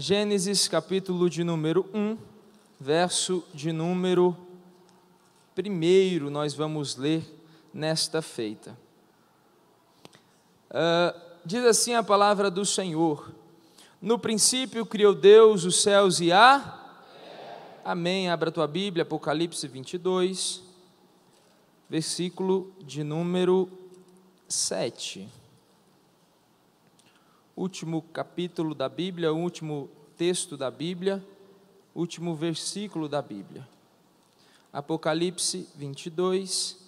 Gênesis capítulo de número 1, verso de número 1, nós vamos ler nesta feita. Uh, diz assim a palavra do Senhor: No princípio criou Deus os céus e a. Amém. Abra tua Bíblia, Apocalipse 22, versículo de número 7 último capítulo da Bíblia, último texto da Bíblia, último versículo da Bíblia. Apocalipse 22.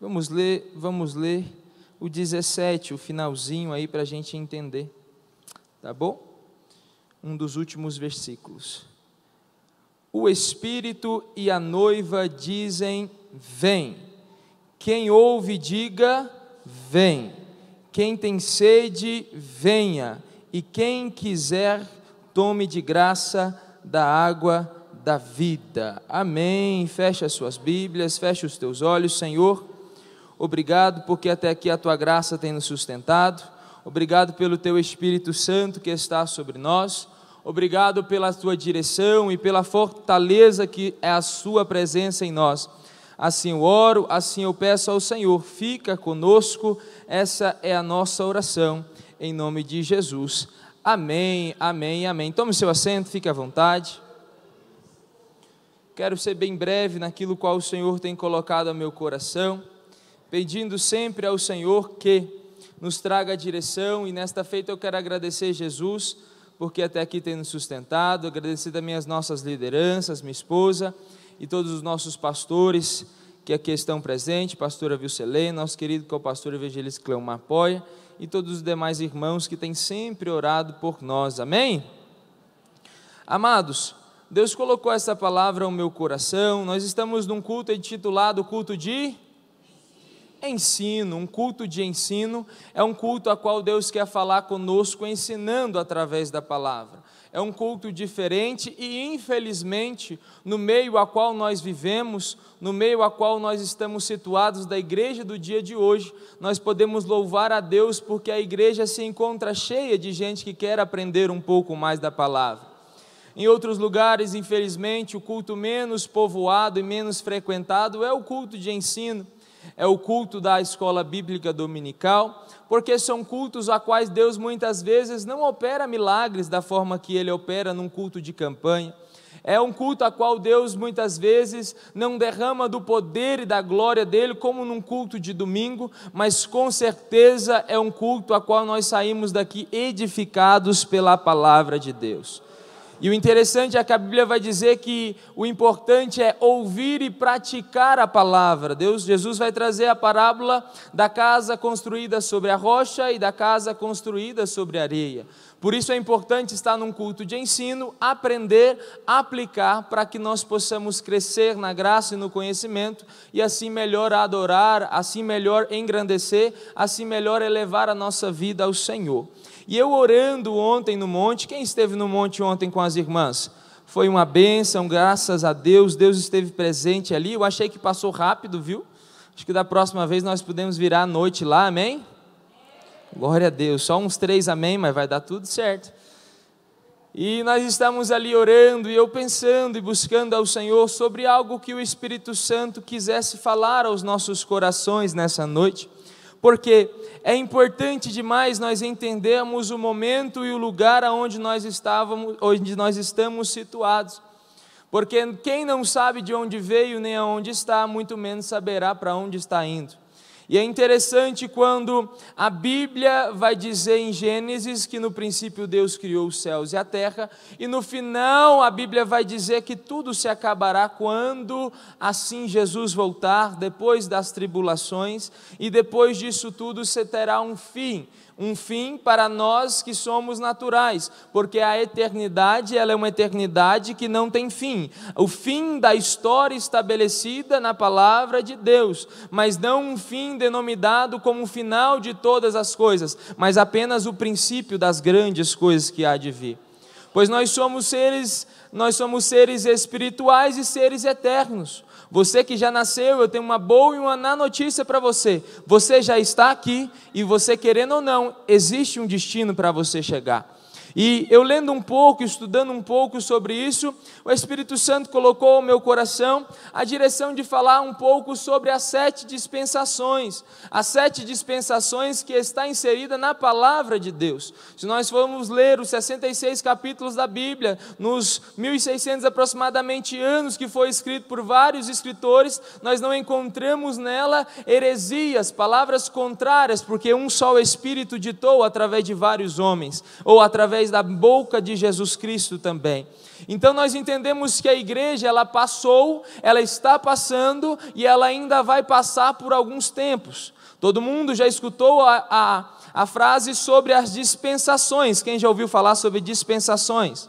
Vamos ler, vamos ler o 17, o finalzinho aí para a gente entender, tá bom? Um dos últimos versículos. O Espírito e a noiva dizem: Vem. Quem ouve, diga: Vem. Quem tem sede, venha, e quem quiser, tome de graça da água da vida. Amém. Feche as suas Bíblias, feche os teus olhos, Senhor. Obrigado porque até aqui a tua graça tem nos sustentado. Obrigado pelo teu Espírito Santo que está sobre nós. Obrigado pela tua direção e pela fortaleza que é a sua presença em nós. Assim eu oro, assim eu peço ao Senhor, fica conosco essa é a nossa oração, em nome de Jesus. Amém, amém, amém. Tome seu assento, fique à vontade. Quero ser bem breve naquilo qual o Senhor tem colocado ao meu coração, pedindo sempre ao Senhor que nos traga a direção, e nesta feita eu quero agradecer Jesus, porque até aqui tem nos sustentado, agradecer também as nossas lideranças, minha esposa e todos os nossos pastores que aqui estão presentes, pastora Vilcelê, nosso querido co-pastor evangelista Cleomar Poia e todos os demais irmãos que têm sempre orado por nós, amém? Amados, Deus colocou essa palavra no meu coração, nós estamos num culto intitulado culto de ensino, um culto de ensino é um culto a qual Deus quer falar conosco ensinando através da palavra é um culto diferente e, infelizmente, no meio a qual nós vivemos, no meio a qual nós estamos situados da igreja do dia de hoje, nós podemos louvar a Deus porque a igreja se encontra cheia de gente que quer aprender um pouco mais da palavra. Em outros lugares, infelizmente, o culto menos povoado e menos frequentado é o culto de ensino é o culto da escola bíblica dominical, porque são cultos a quais Deus muitas vezes não opera milagres da forma que ele opera num culto de campanha. É um culto a qual Deus muitas vezes não derrama do poder e da glória dele, como num culto de domingo, mas com certeza é um culto a qual nós saímos daqui edificados pela palavra de Deus. E o interessante é que a Bíblia vai dizer que o importante é ouvir e praticar a palavra. Deus, Jesus vai trazer a parábola da casa construída sobre a rocha e da casa construída sobre a areia. Por isso é importante estar num culto de ensino, aprender, aplicar para que nós possamos crescer na graça e no conhecimento e assim melhor adorar, assim melhor engrandecer, assim melhor elevar a nossa vida ao Senhor. E eu orando ontem no monte, quem esteve no monte ontem com as irmãs? Foi uma bênção, graças a Deus, Deus esteve presente ali. Eu achei que passou rápido, viu? Acho que da próxima vez nós podemos virar à noite lá, amém? Glória a Deus. Só uns três amém, mas vai dar tudo certo. E nós estamos ali orando e eu pensando e buscando ao Senhor sobre algo que o Espírito Santo quisesse falar aos nossos corações nessa noite porque é importante demais nós entendermos o momento e o lugar aonde nós estávamos, onde nós estamos situados. Porque quem não sabe de onde veio nem aonde está, muito menos saberá para onde está indo. E é interessante quando a Bíblia vai dizer em Gênesis que no princípio Deus criou os céus e a terra, e no final a Bíblia vai dizer que tudo se acabará quando assim Jesus voltar, depois das tribulações, e depois disso tudo se terá um fim um fim para nós que somos naturais, porque a eternidade, ela é uma eternidade que não tem fim. O fim da história estabelecida na palavra de Deus, mas não um fim denominado como o final de todas as coisas, mas apenas o princípio das grandes coisas que há de vir. Pois nós somos seres, nós somos seres espirituais e seres eternos. Você que já nasceu, eu tenho uma boa e uma má notícia para você. Você já está aqui e você, querendo ou não, existe um destino para você chegar. E eu lendo um pouco, estudando um pouco sobre isso, o Espírito Santo colocou ao meu coração a direção de falar um pouco sobre as sete dispensações, as sete dispensações que está inserida na palavra de Deus. Se nós formos ler os 66 capítulos da Bíblia, nos 1600 aproximadamente anos que foi escrito por vários escritores, nós não encontramos nela heresias, palavras contrárias, porque um só espírito ditou através de vários homens ou através através da boca de Jesus Cristo também. Então nós entendemos que a igreja ela passou, ela está passando e ela ainda vai passar por alguns tempos. Todo mundo já escutou a, a, a frase sobre as dispensações. Quem já ouviu falar sobre dispensações?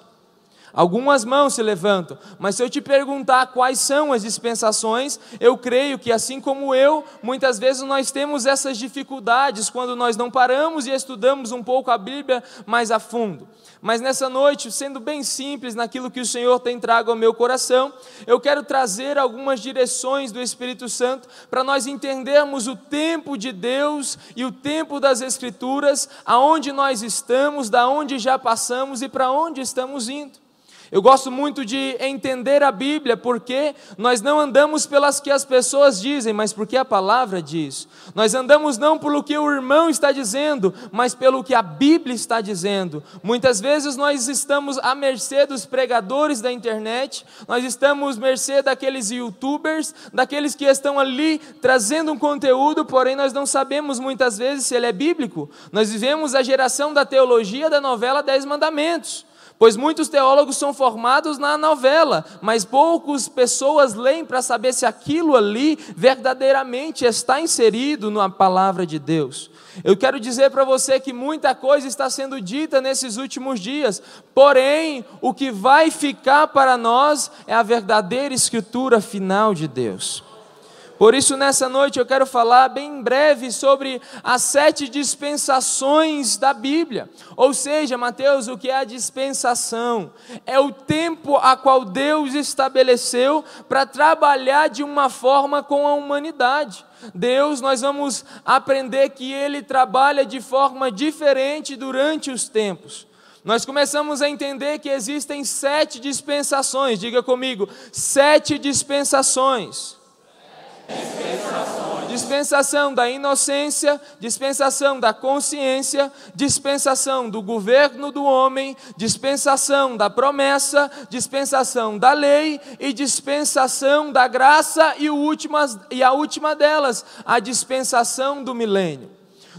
Algumas mãos se levantam, mas se eu te perguntar quais são as dispensações, eu creio que, assim como eu, muitas vezes nós temos essas dificuldades quando nós não paramos e estudamos um pouco a Bíblia mais a fundo. Mas nessa noite, sendo bem simples naquilo que o Senhor tem trago ao meu coração, eu quero trazer algumas direções do Espírito Santo para nós entendermos o tempo de Deus e o tempo das Escrituras, aonde nós estamos, da onde já passamos e para onde estamos indo. Eu gosto muito de entender a Bíblia, porque nós não andamos pelas que as pessoas dizem, mas porque a palavra diz. Nós andamos não pelo que o irmão está dizendo, mas pelo que a Bíblia está dizendo. Muitas vezes nós estamos à mercê dos pregadores da internet, nós estamos à mercê daqueles youtubers, daqueles que estão ali trazendo um conteúdo, porém nós não sabemos muitas vezes se ele é bíblico. Nós vivemos a geração da teologia da novela Dez Mandamentos pois muitos teólogos são formados na novela, mas poucas pessoas leem para saber se aquilo ali verdadeiramente está inserido na palavra de Deus. Eu quero dizer para você que muita coisa está sendo dita nesses últimos dias, porém, o que vai ficar para nós é a verdadeira escritura final de Deus. Por isso, nessa noite eu quero falar bem em breve sobre as sete dispensações da Bíblia. Ou seja, Mateus, o que é a dispensação? É o tempo a qual Deus estabeleceu para trabalhar de uma forma com a humanidade. Deus, nós vamos aprender que Ele trabalha de forma diferente durante os tempos. Nós começamos a entender que existem sete dispensações, diga comigo, sete dispensações dispensação da inocência, dispensação da consciência, dispensação do governo do homem, dispensação da promessa, dispensação da lei e dispensação da graça e, últimas, e a última delas, a dispensação do milênio.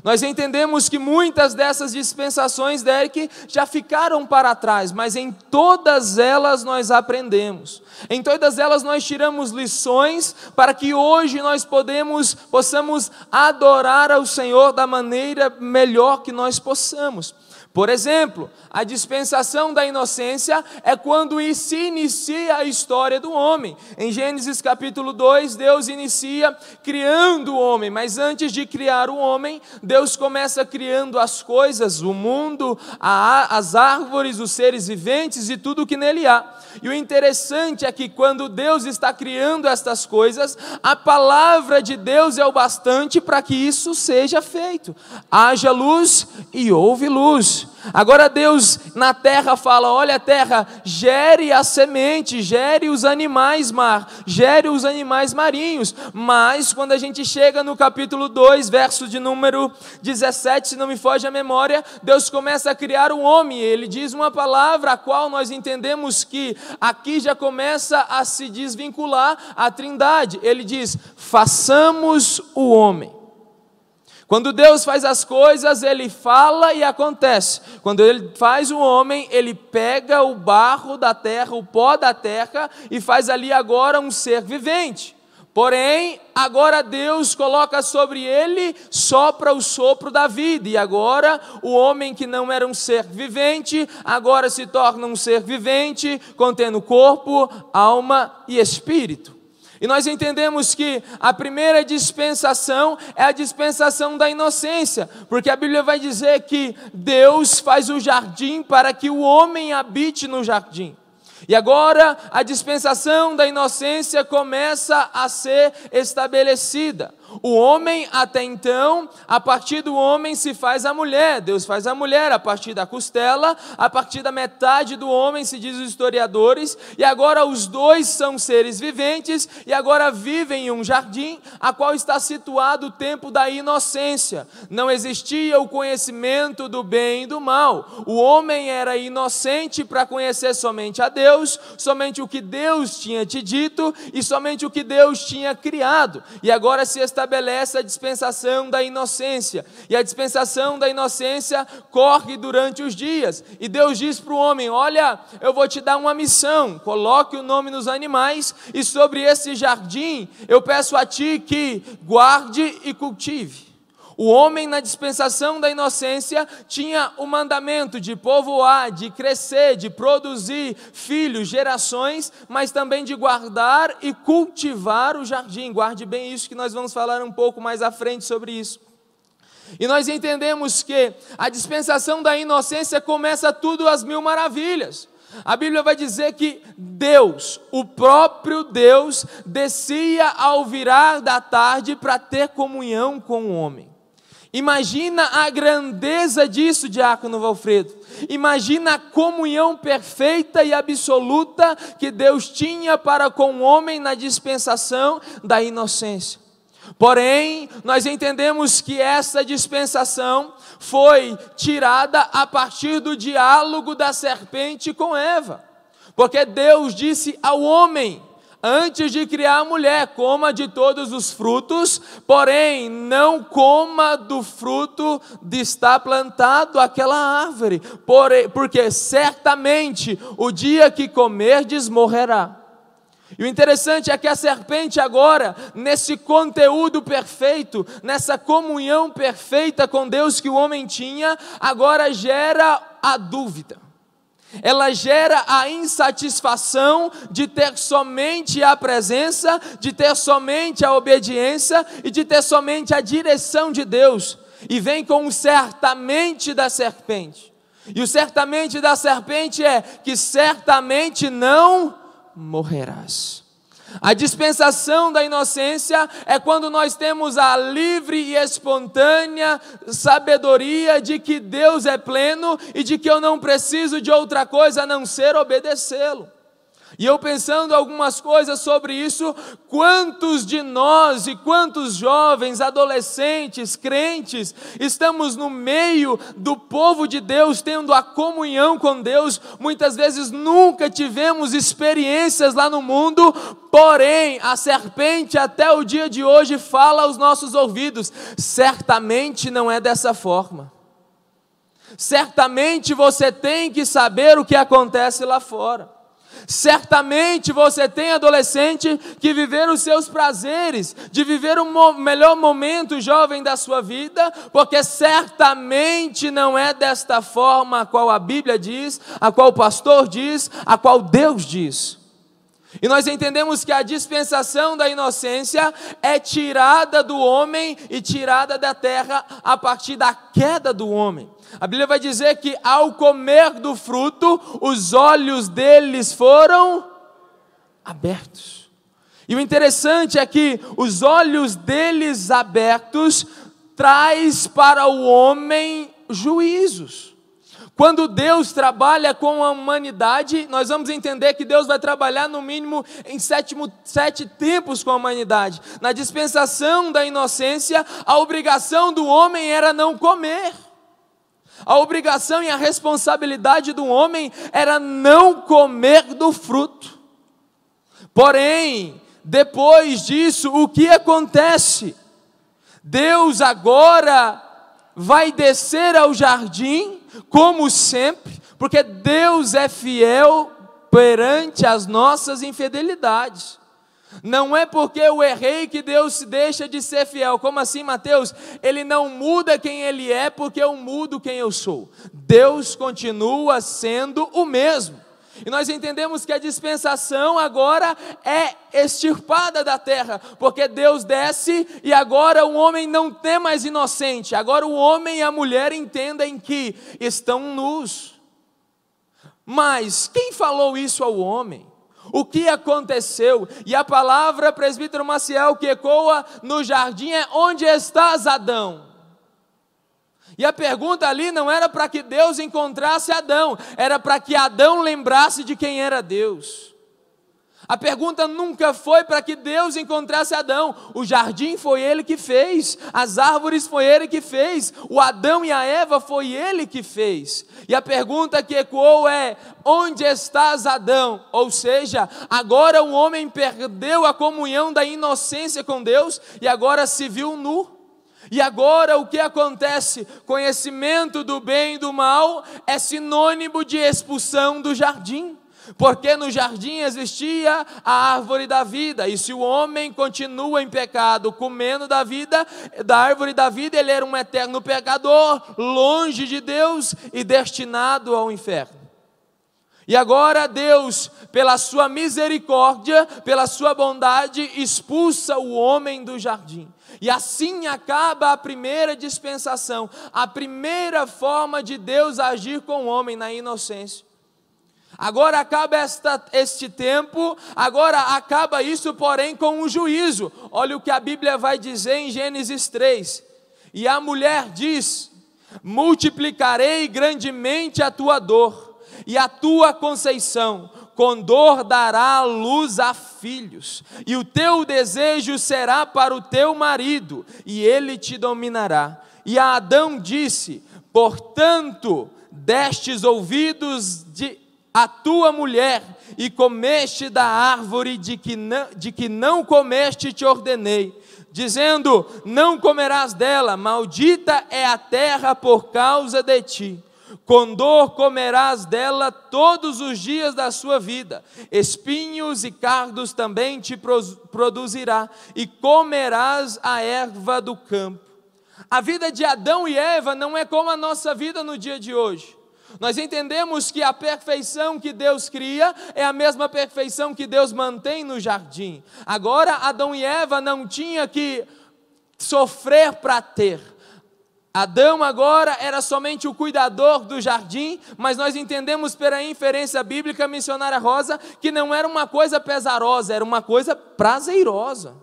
Nós entendemos que muitas dessas dispensações, Derek, já ficaram para trás, mas em todas elas nós aprendemos. Em todas elas nós tiramos lições para que hoje nós podemos, possamos adorar ao Senhor da maneira melhor que nós possamos. Por exemplo, a dispensação da inocência é quando se inicia a história do homem. Em Gênesis capítulo 2, Deus inicia criando o homem, mas antes de criar o homem, Deus começa criando as coisas, o mundo, a, as árvores, os seres viventes e tudo o que nele há. E o interessante é que quando Deus está criando estas coisas, a palavra de Deus é o bastante para que isso seja feito. Haja luz e houve luz. Agora Deus na terra fala: olha, terra, gere a semente, gere os animais mar, gere os animais marinhos. Mas quando a gente chega no capítulo 2, verso de número 17, se não me foge a memória, Deus começa a criar o um homem. Ele diz uma palavra a qual nós entendemos que aqui já começa a se desvincular a trindade. Ele diz: façamos o homem. Quando Deus faz as coisas, ele fala e acontece. Quando ele faz o homem, ele pega o barro da terra, o pó da terra, e faz ali agora um ser vivente. Porém, agora Deus coloca sobre ele, sopra o sopro da vida, e agora o homem que não era um ser vivente, agora se torna um ser vivente, contendo corpo, alma e espírito. E nós entendemos que a primeira dispensação é a dispensação da inocência, porque a Bíblia vai dizer que Deus faz o jardim para que o homem habite no jardim. E agora a dispensação da inocência começa a ser estabelecida. O homem até então, a partir do homem se faz a mulher, Deus faz a mulher a partir da costela, a partir da metade do homem, se diz os historiadores, e agora os dois são seres viventes e agora vivem em um jardim a qual está situado o tempo da inocência. Não existia o conhecimento do bem e do mal. O homem era inocente para conhecer somente a Deus, somente o que Deus tinha te dito e somente o que Deus tinha criado. E agora se está estabelece a dispensação da inocência. E a dispensação da inocência corre durante os dias. E Deus diz para o homem: Olha, eu vou te dar uma missão. Coloque o nome nos animais, e sobre esse jardim eu peço a ti que guarde e cultive. O homem, na dispensação da inocência, tinha o mandamento de povoar, de crescer, de produzir filhos, gerações, mas também de guardar e cultivar o jardim. Guarde bem isso, que nós vamos falar um pouco mais à frente sobre isso. E nós entendemos que a dispensação da inocência começa tudo às mil maravilhas. A Bíblia vai dizer que Deus, o próprio Deus, descia ao virar da tarde para ter comunhão com o homem. Imagina a grandeza disso, Diácono Valfredo. Imagina a comunhão perfeita e absoluta que Deus tinha para com o homem na dispensação da inocência. Porém, nós entendemos que essa dispensação foi tirada a partir do diálogo da serpente com Eva. Porque Deus disse ao homem: antes de criar a mulher, coma de todos os frutos, porém não coma do fruto de estar plantado aquela árvore, porque certamente o dia que comerdes morrerá. E o interessante é que a serpente, agora, nesse conteúdo perfeito, nessa comunhão perfeita com Deus que o homem tinha, agora gera a dúvida ela gera a insatisfação de ter somente a presença, de ter somente a obediência e de ter somente a direção de Deus. E vem com o certamente da serpente. E o certamente da serpente é que certamente não morrerás. A dispensação da inocência é quando nós temos a livre e espontânea sabedoria de que Deus é pleno e de que eu não preciso de outra coisa a não ser obedecê-lo. E eu pensando algumas coisas sobre isso, quantos de nós e quantos jovens, adolescentes, crentes, estamos no meio do povo de Deus, tendo a comunhão com Deus, muitas vezes nunca tivemos experiências lá no mundo, porém a serpente até o dia de hoje fala aos nossos ouvidos: certamente não é dessa forma. Certamente você tem que saber o que acontece lá fora. Certamente você tem adolescente que viver os seus prazeres, de viver o mo melhor momento jovem da sua vida, porque certamente não é desta forma a qual a Bíblia diz, a qual o pastor diz, a qual Deus diz. E nós entendemos que a dispensação da inocência é tirada do homem e tirada da terra a partir da queda do homem. A Bíblia vai dizer que ao comer do fruto, os olhos deles foram abertos. E o interessante é que os olhos deles abertos traz para o homem juízos. Quando Deus trabalha com a humanidade, nós vamos entender que Deus vai trabalhar no mínimo em sétimo, sete tempos com a humanidade. Na dispensação da inocência, a obrigação do homem era não comer. A obrigação e a responsabilidade do homem era não comer do fruto. Porém, depois disso, o que acontece? Deus agora vai descer ao jardim, como sempre, porque Deus é fiel perante as nossas infidelidades. Não é porque eu errei que Deus deixa de ser fiel. Como assim, Mateus? Ele não muda quem ele é porque eu mudo quem eu sou. Deus continua sendo o mesmo. E nós entendemos que a dispensação agora é extirpada da terra, porque Deus desce e agora o homem não tem mais inocente. Agora o homem e a mulher entendem que estão nus. Mas quem falou isso ao homem? o que aconteceu. E a palavra, presbítero Maciel, que ecoa no jardim é: Onde estás, Adão? E a pergunta ali não era para que Deus encontrasse Adão, era para que Adão lembrasse de quem era Deus. A pergunta nunca foi para que Deus encontrasse Adão. O jardim foi ele que fez, as árvores foi ele que fez, o Adão e a Eva foi ele que fez. E a pergunta que ecoou é: onde estás, Adão? Ou seja, agora o homem perdeu a comunhão da inocência com Deus e agora se viu nu. E agora o que acontece? Conhecimento do bem e do mal é sinônimo de expulsão do jardim. Porque no jardim existia a árvore da vida, e se o homem continua em pecado, comendo da vida, da árvore da vida, ele era um eterno pecador, longe de Deus e destinado ao inferno. E agora Deus, pela sua misericórdia, pela sua bondade, expulsa o homem do jardim. E assim acaba a primeira dispensação, a primeira forma de Deus agir com o homem na inocência. Agora acaba esta, este tempo, agora acaba isso, porém, com um juízo. Olha o que a Bíblia vai dizer em Gênesis 3. E a mulher diz: Multiplicarei grandemente a tua dor e a tua conceição, com dor dará luz a filhos, e o teu desejo será para o teu marido, e ele te dominará. E a Adão disse: Portanto, destes ouvidos de a tua mulher e comeste da árvore de que não, de que não comeste, te ordenei, dizendo: Não comerás dela, maldita é a terra por causa de ti. Com dor comerás dela todos os dias da sua vida, espinhos e cardos também te produzirá, e comerás a erva do campo. A vida de Adão e Eva não é como a nossa vida no dia de hoje. Nós entendemos que a perfeição que Deus cria é a mesma perfeição que Deus mantém no jardim. Agora, Adão e Eva não tinham que sofrer para ter. Adão agora era somente o cuidador do jardim, mas nós entendemos pela inferência bíblica missionária Rosa que não era uma coisa pesarosa, era uma coisa prazerosa.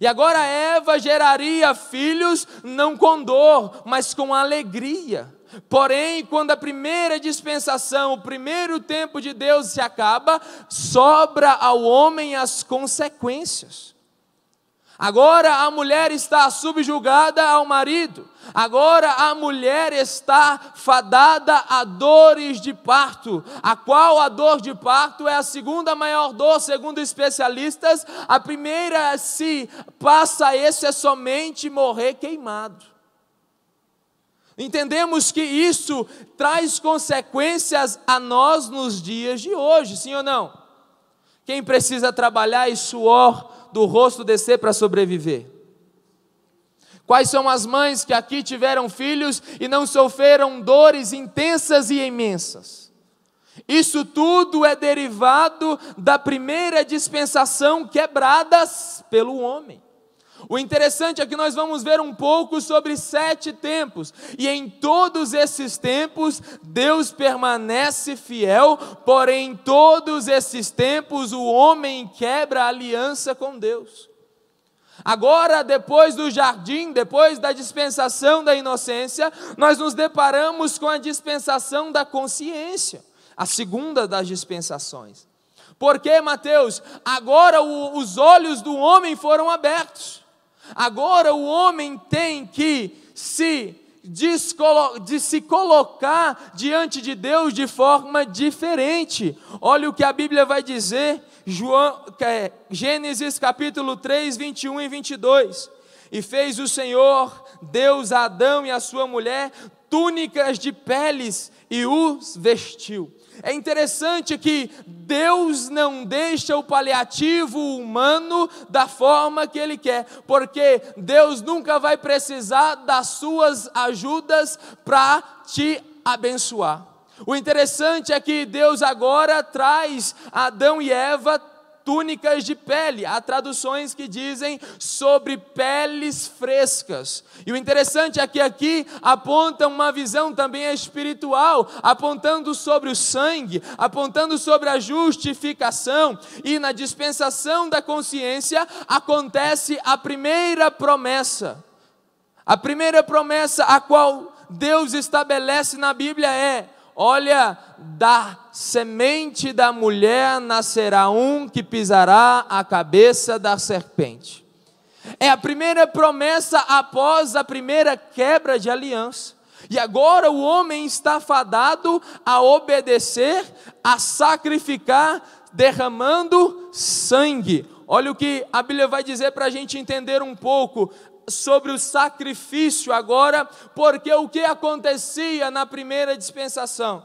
E agora Eva geraria filhos não com dor, mas com alegria. Porém, quando a primeira dispensação, o primeiro tempo de Deus se acaba, sobra ao homem as consequências. Agora a mulher está subjugada ao marido. Agora a mulher está fadada a dores de parto, a qual a dor de parto é a segunda maior dor, segundo especialistas. A primeira, se passa esse, é somente morrer queimado. Entendemos que isso traz consequências a nós nos dias de hoje, sim ou não? Quem precisa trabalhar e suor do rosto descer para sobreviver? Quais são as mães que aqui tiveram filhos e não sofreram dores intensas e imensas? Isso tudo é derivado da primeira dispensação quebradas pelo homem. O interessante é que nós vamos ver um pouco sobre sete tempos, e em todos esses tempos Deus permanece fiel, porém em todos esses tempos o homem quebra a aliança com Deus. Agora, depois do jardim, depois da dispensação da inocência, nós nos deparamos com a dispensação da consciência, a segunda das dispensações. Porque, Mateus, agora os olhos do homem foram abertos. Agora o homem tem que se de se colocar diante de Deus de forma diferente. Olha o que a Bíblia vai dizer, João, é, Gênesis capítulo 3, 21 e 22. E fez o Senhor Deus a Adão e a sua mulher túnicas de peles e os vestiu. É interessante que Deus não deixa o paliativo humano da forma que Ele quer, porque Deus nunca vai precisar das suas ajudas para te abençoar. O interessante é que Deus agora traz Adão e Eva túnicas de pele. Há traduções que dizem sobre peles frescas. E o interessante é que aqui aponta uma visão também espiritual, apontando sobre o sangue, apontando sobre a justificação. E na dispensação da consciência acontece a primeira promessa. A primeira promessa a qual Deus estabelece na Bíblia é: Olha, da semente da mulher nascerá um que pisará a cabeça da serpente. É a primeira promessa após a primeira quebra de aliança. E agora o homem está fadado a obedecer, a sacrificar, derramando sangue. Olha o que a Bíblia vai dizer para a gente entender um pouco sobre o sacrifício agora, porque o que acontecia na primeira dispensação?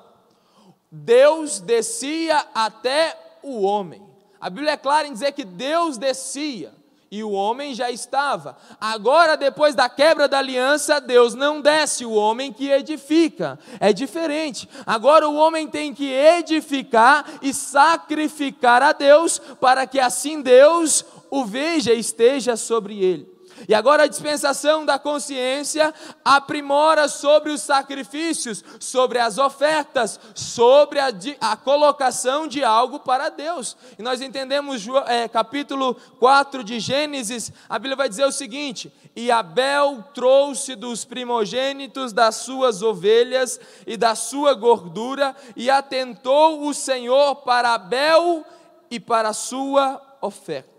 Deus descia até o homem. A Bíblia é clara em dizer que Deus descia e o homem já estava. Agora, depois da quebra da aliança, Deus não desce, o homem que edifica. É diferente. Agora o homem tem que edificar e sacrificar a Deus para que assim Deus o veja e esteja sobre ele. E agora a dispensação da consciência aprimora sobre os sacrifícios, sobre as ofertas, sobre a, a colocação de algo para Deus. E nós entendemos é, capítulo 4 de Gênesis, a Bíblia vai dizer o seguinte: E Abel trouxe dos primogênitos das suas ovelhas e da sua gordura, e atentou o Senhor para Abel e para a sua oferta.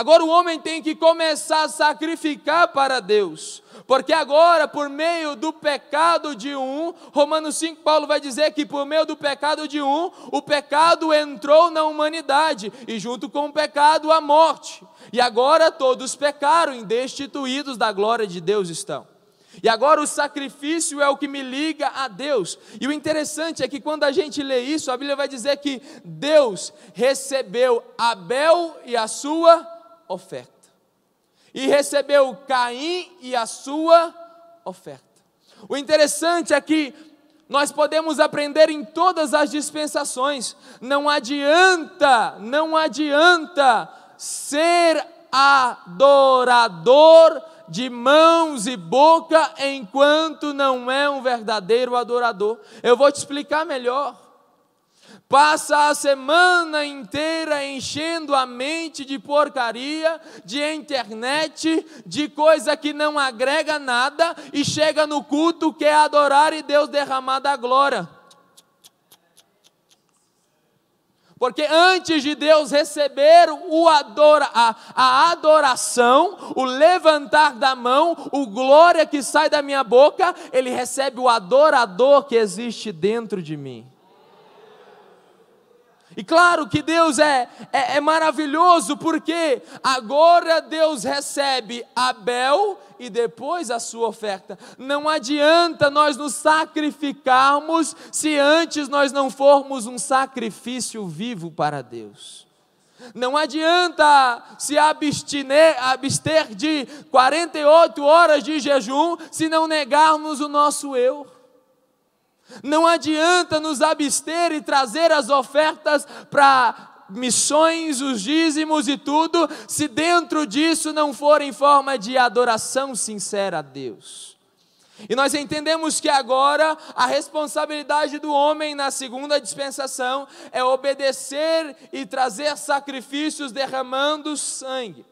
Agora o homem tem que começar a sacrificar para Deus, porque agora, por meio do pecado de um, Romanos 5, Paulo vai dizer que por meio do pecado de um, o pecado entrou na humanidade, e junto com o pecado, a morte. E agora todos pecaram e destituídos da glória de Deus estão. E agora o sacrifício é o que me liga a Deus. E o interessante é que quando a gente lê isso, a Bíblia vai dizer que Deus recebeu Abel e a sua oferta. E recebeu Caim e a sua oferta. O interessante é que nós podemos aprender em todas as dispensações. Não adianta, não adianta ser adorador de mãos e boca enquanto não é um verdadeiro adorador. Eu vou te explicar melhor passa a semana inteira enchendo a mente de porcaria, de internet, de coisa que não agrega nada e chega no culto quer adorar e Deus derramar da glória. Porque antes de Deus receber o adora, a, a adoração, o levantar da mão, o glória que sai da minha boca, ele recebe o adorador que existe dentro de mim. E claro que Deus é, é, é, maravilhoso, porque agora Deus recebe Abel e depois a sua oferta. Não adianta nós nos sacrificarmos se antes nós não formos um sacrifício vivo para Deus. Não adianta se abstiner, abster de 48 horas de jejum se não negarmos o nosso eu. Não adianta nos abster e trazer as ofertas para missões, os dízimos e tudo, se dentro disso não for em forma de adoração sincera a Deus. E nós entendemos que agora a responsabilidade do homem na segunda dispensação é obedecer e trazer sacrifícios derramando sangue.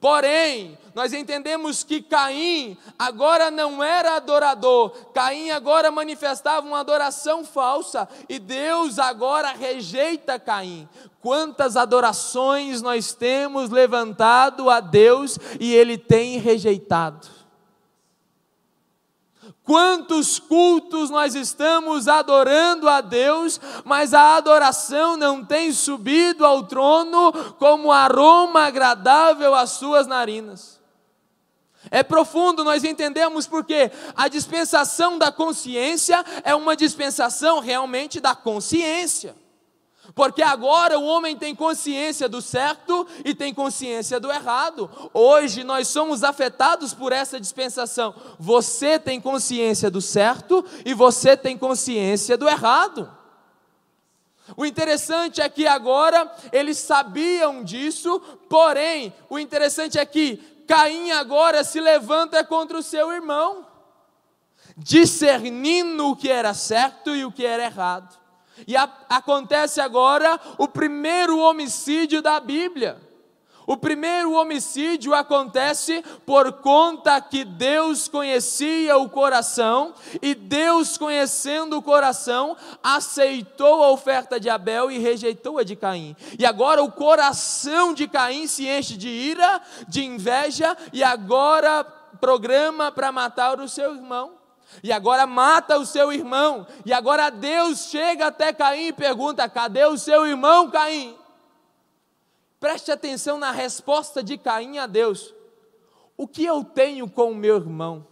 Porém, nós entendemos que Caim agora não era adorador, Caim agora manifestava uma adoração falsa e Deus agora rejeita Caim. Quantas adorações nós temos levantado a Deus e ele tem rejeitado. Quantos cultos nós estamos adorando a Deus, mas a adoração não tem subido ao trono como aroma agradável às suas narinas. É profundo, nós entendemos porque a dispensação da consciência é uma dispensação realmente da consciência. Porque agora o homem tem consciência do certo e tem consciência do errado. Hoje nós somos afetados por essa dispensação. Você tem consciência do certo e você tem consciência do errado. O interessante é que agora eles sabiam disso, porém, o interessante é que Caim agora se levanta contra o seu irmão, discernindo o que era certo e o que era errado. E a, acontece agora o primeiro homicídio da Bíblia. O primeiro homicídio acontece por conta que Deus conhecia o coração, e Deus, conhecendo o coração, aceitou a oferta de Abel e rejeitou a de Caim. E agora o coração de Caim se enche de ira, de inveja, e agora programa para matar o seu irmão e agora mata o seu irmão, e agora Deus chega até Caim e pergunta: cadê o seu irmão, Caim? Preste atenção na resposta de Caim a Deus: o que eu tenho com o meu irmão?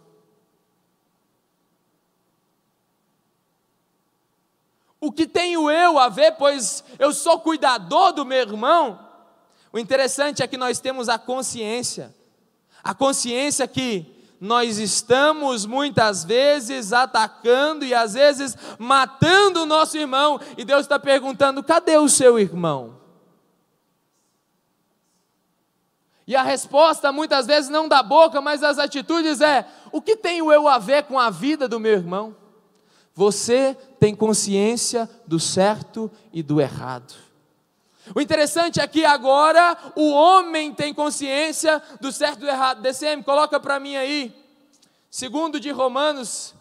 O que tenho eu a ver, pois eu sou cuidador do meu irmão? O interessante é que nós temos a consciência, a consciência que nós estamos muitas vezes atacando e às vezes matando o nosso irmão, e Deus está perguntando: cadê o seu irmão? E a resposta muitas vezes não da boca, mas das atitudes é: o que tenho eu a ver com a vida do meu irmão? Você tem consciência do certo e do errado. O interessante é que agora o homem tem consciência do certo e do errado. DCM, coloca para mim aí. Segundo de Romanos,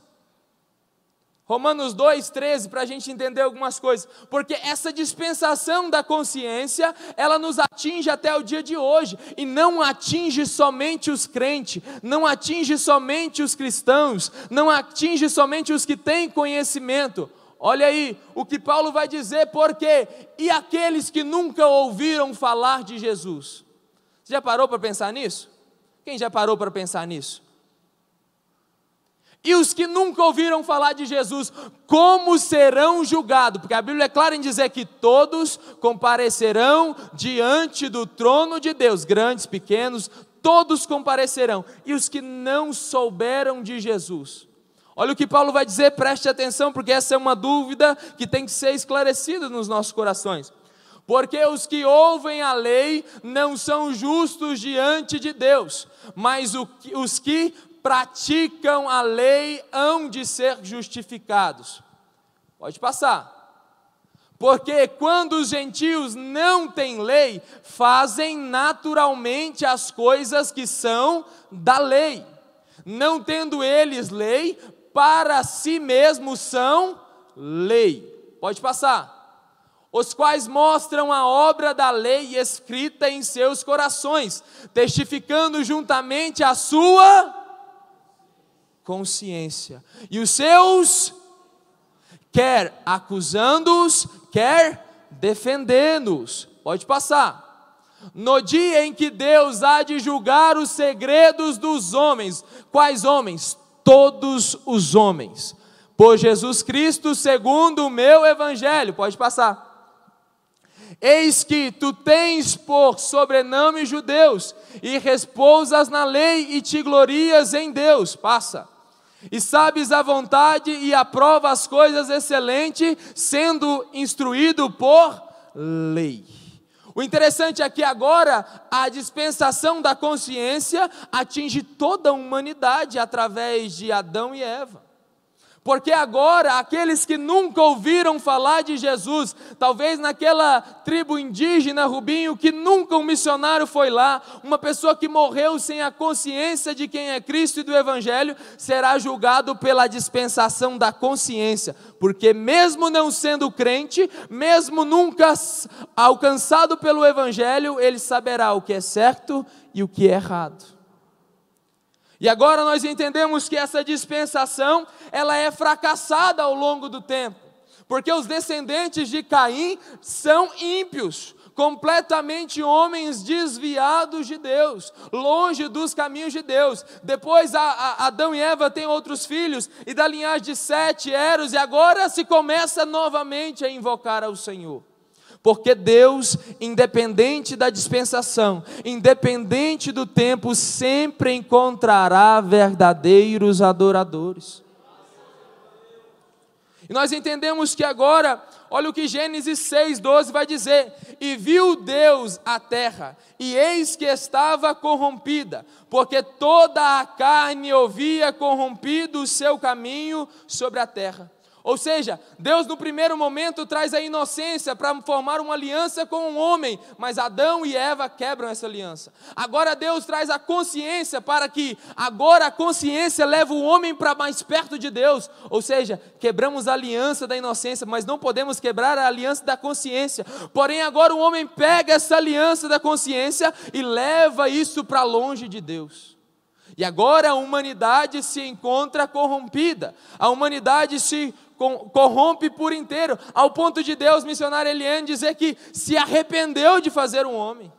Romanos 2,13, para a gente entender algumas coisas, porque essa dispensação da consciência, ela nos atinge até o dia de hoje, e não atinge somente os crentes, não atinge somente os cristãos, não atinge somente os que têm conhecimento, Olha aí o que Paulo vai dizer, porque e aqueles que nunca ouviram falar de Jesus? Você já parou para pensar nisso? Quem já parou para pensar nisso? E os que nunca ouviram falar de Jesus, como serão julgados? Porque a Bíblia é clara em dizer que todos comparecerão diante do trono de Deus, grandes, pequenos, todos comparecerão. E os que não souberam de Jesus, Olha o que Paulo vai dizer, preste atenção, porque essa é uma dúvida que tem que ser esclarecida nos nossos corações. Porque os que ouvem a lei não são justos diante de Deus, mas os que praticam a lei hão de ser justificados. Pode passar. Porque quando os gentios não têm lei, fazem naturalmente as coisas que são da lei. Não tendo eles lei, para si mesmos são lei. Pode passar. Os quais mostram a obra da lei escrita em seus corações, testificando juntamente a sua consciência. E os seus, quer acusando-os, quer defendendo-os. Pode passar. No dia em que Deus há de julgar os segredos dos homens, quais homens? todos os homens, por Jesus Cristo, segundo o meu evangelho. Pode passar. Eis que tu tens por sobrenome judeus, e repousas na lei e te glorias em Deus. Passa. E sabes a vontade e aprova as coisas excelentes, sendo instruído por lei. O interessante é que agora a dispensação da consciência atinge toda a humanidade através de Adão e Eva. Porque agora aqueles que nunca ouviram falar de Jesus, talvez naquela tribo indígena, Rubinho, que nunca um missionário foi lá, uma pessoa que morreu sem a consciência de quem é Cristo e do Evangelho, será julgado pela dispensação da consciência, porque mesmo não sendo crente, mesmo nunca alcançado pelo Evangelho, ele saberá o que é certo e o que é errado. E agora nós entendemos que essa dispensação, ela é fracassada ao longo do tempo, porque os descendentes de Caim são ímpios, completamente homens desviados de Deus, longe dos caminhos de Deus. Depois a, a Adão e Eva têm outros filhos, e da linhagem de Sete, Eros, e agora se começa novamente a invocar ao Senhor. Porque Deus, independente da dispensação, independente do tempo, sempre encontrará verdadeiros adoradores. E nós entendemos que agora, olha o que Gênesis 6,12 vai dizer: E viu Deus a terra, e eis que estava corrompida, porque toda a carne havia corrompido o seu caminho sobre a terra. Ou seja, Deus no primeiro momento traz a inocência para formar uma aliança com um homem, mas Adão e Eva quebram essa aliança. Agora Deus traz a consciência para que agora a consciência leva o homem para mais perto de Deus. Ou seja, quebramos a aliança da inocência, mas não podemos quebrar a aliança da consciência. Porém, agora o homem pega essa aliança da consciência e leva isso para longe de Deus. E agora a humanidade se encontra corrompida, a humanidade se corrompe por inteiro, ao ponto de Deus, missionário Eliane, dizer que se arrependeu de fazer um homem.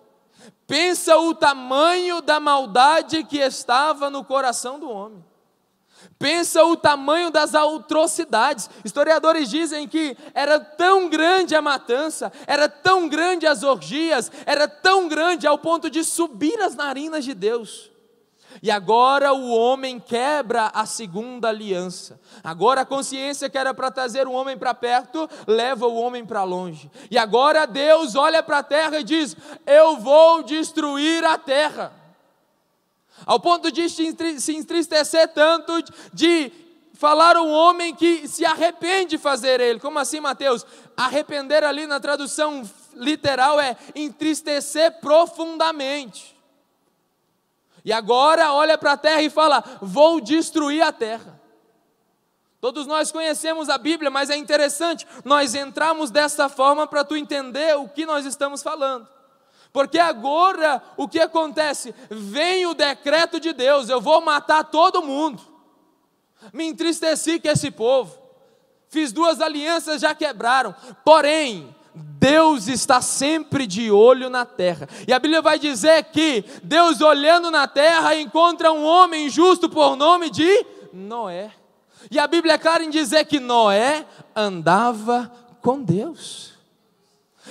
Pensa o tamanho da maldade que estava no coração do homem. Pensa o tamanho das atrocidades. Historiadores dizem que era tão grande a matança, era tão grande as orgias, era tão grande ao ponto de subir as narinas de Deus. E agora o homem quebra a segunda aliança. Agora a consciência que era para trazer o homem para perto, leva o homem para longe. E agora Deus olha para a terra e diz: Eu vou destruir a terra. Ao ponto de se entristecer tanto, de falar um homem que se arrepende de fazer ele. Como assim, Mateus? Arrepender ali na tradução literal é entristecer profundamente. E agora olha para a terra e fala: Vou destruir a terra. Todos nós conhecemos a Bíblia, mas é interessante nós entramos dessa forma para tu entender o que nós estamos falando. Porque agora o que acontece? Vem o decreto de Deus, eu vou matar todo mundo. Me entristeci com esse povo. Fiz duas alianças, já quebraram. Porém, Deus está sempre de olho na terra. E a Bíblia vai dizer que Deus, olhando na terra, encontra um homem justo por nome de Noé. E a Bíblia é clara em dizer que Noé andava com Deus.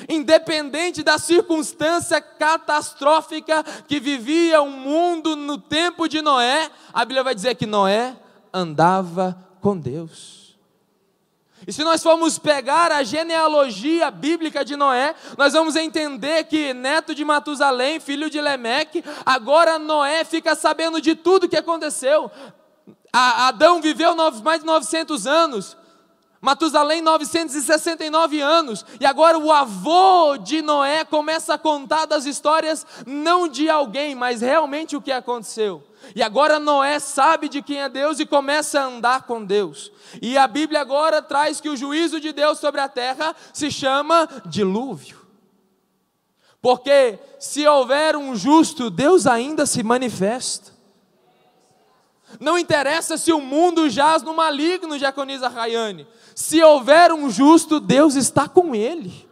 Independente da circunstância catastrófica que vivia o mundo no tempo de Noé, a Bíblia vai dizer que Noé andava com Deus. E se nós formos pegar a genealogia bíblica de Noé, nós vamos entender que neto de Matusalém, filho de Lemeque, agora Noé fica sabendo de tudo o que aconteceu. A Adão viveu mais de 900 anos. Matusalém, 969 anos, e agora o avô de Noé começa a contar das histórias, não de alguém, mas realmente o que aconteceu. E agora Noé sabe de quem é Deus e começa a andar com Deus. E a Bíblia agora traz que o juízo de Deus sobre a terra se chama dilúvio. Porque se houver um justo, Deus ainda se manifesta. Não interessa se o mundo jaz no maligno, Jaconiza Rayane. Se houver um justo, Deus está com ele.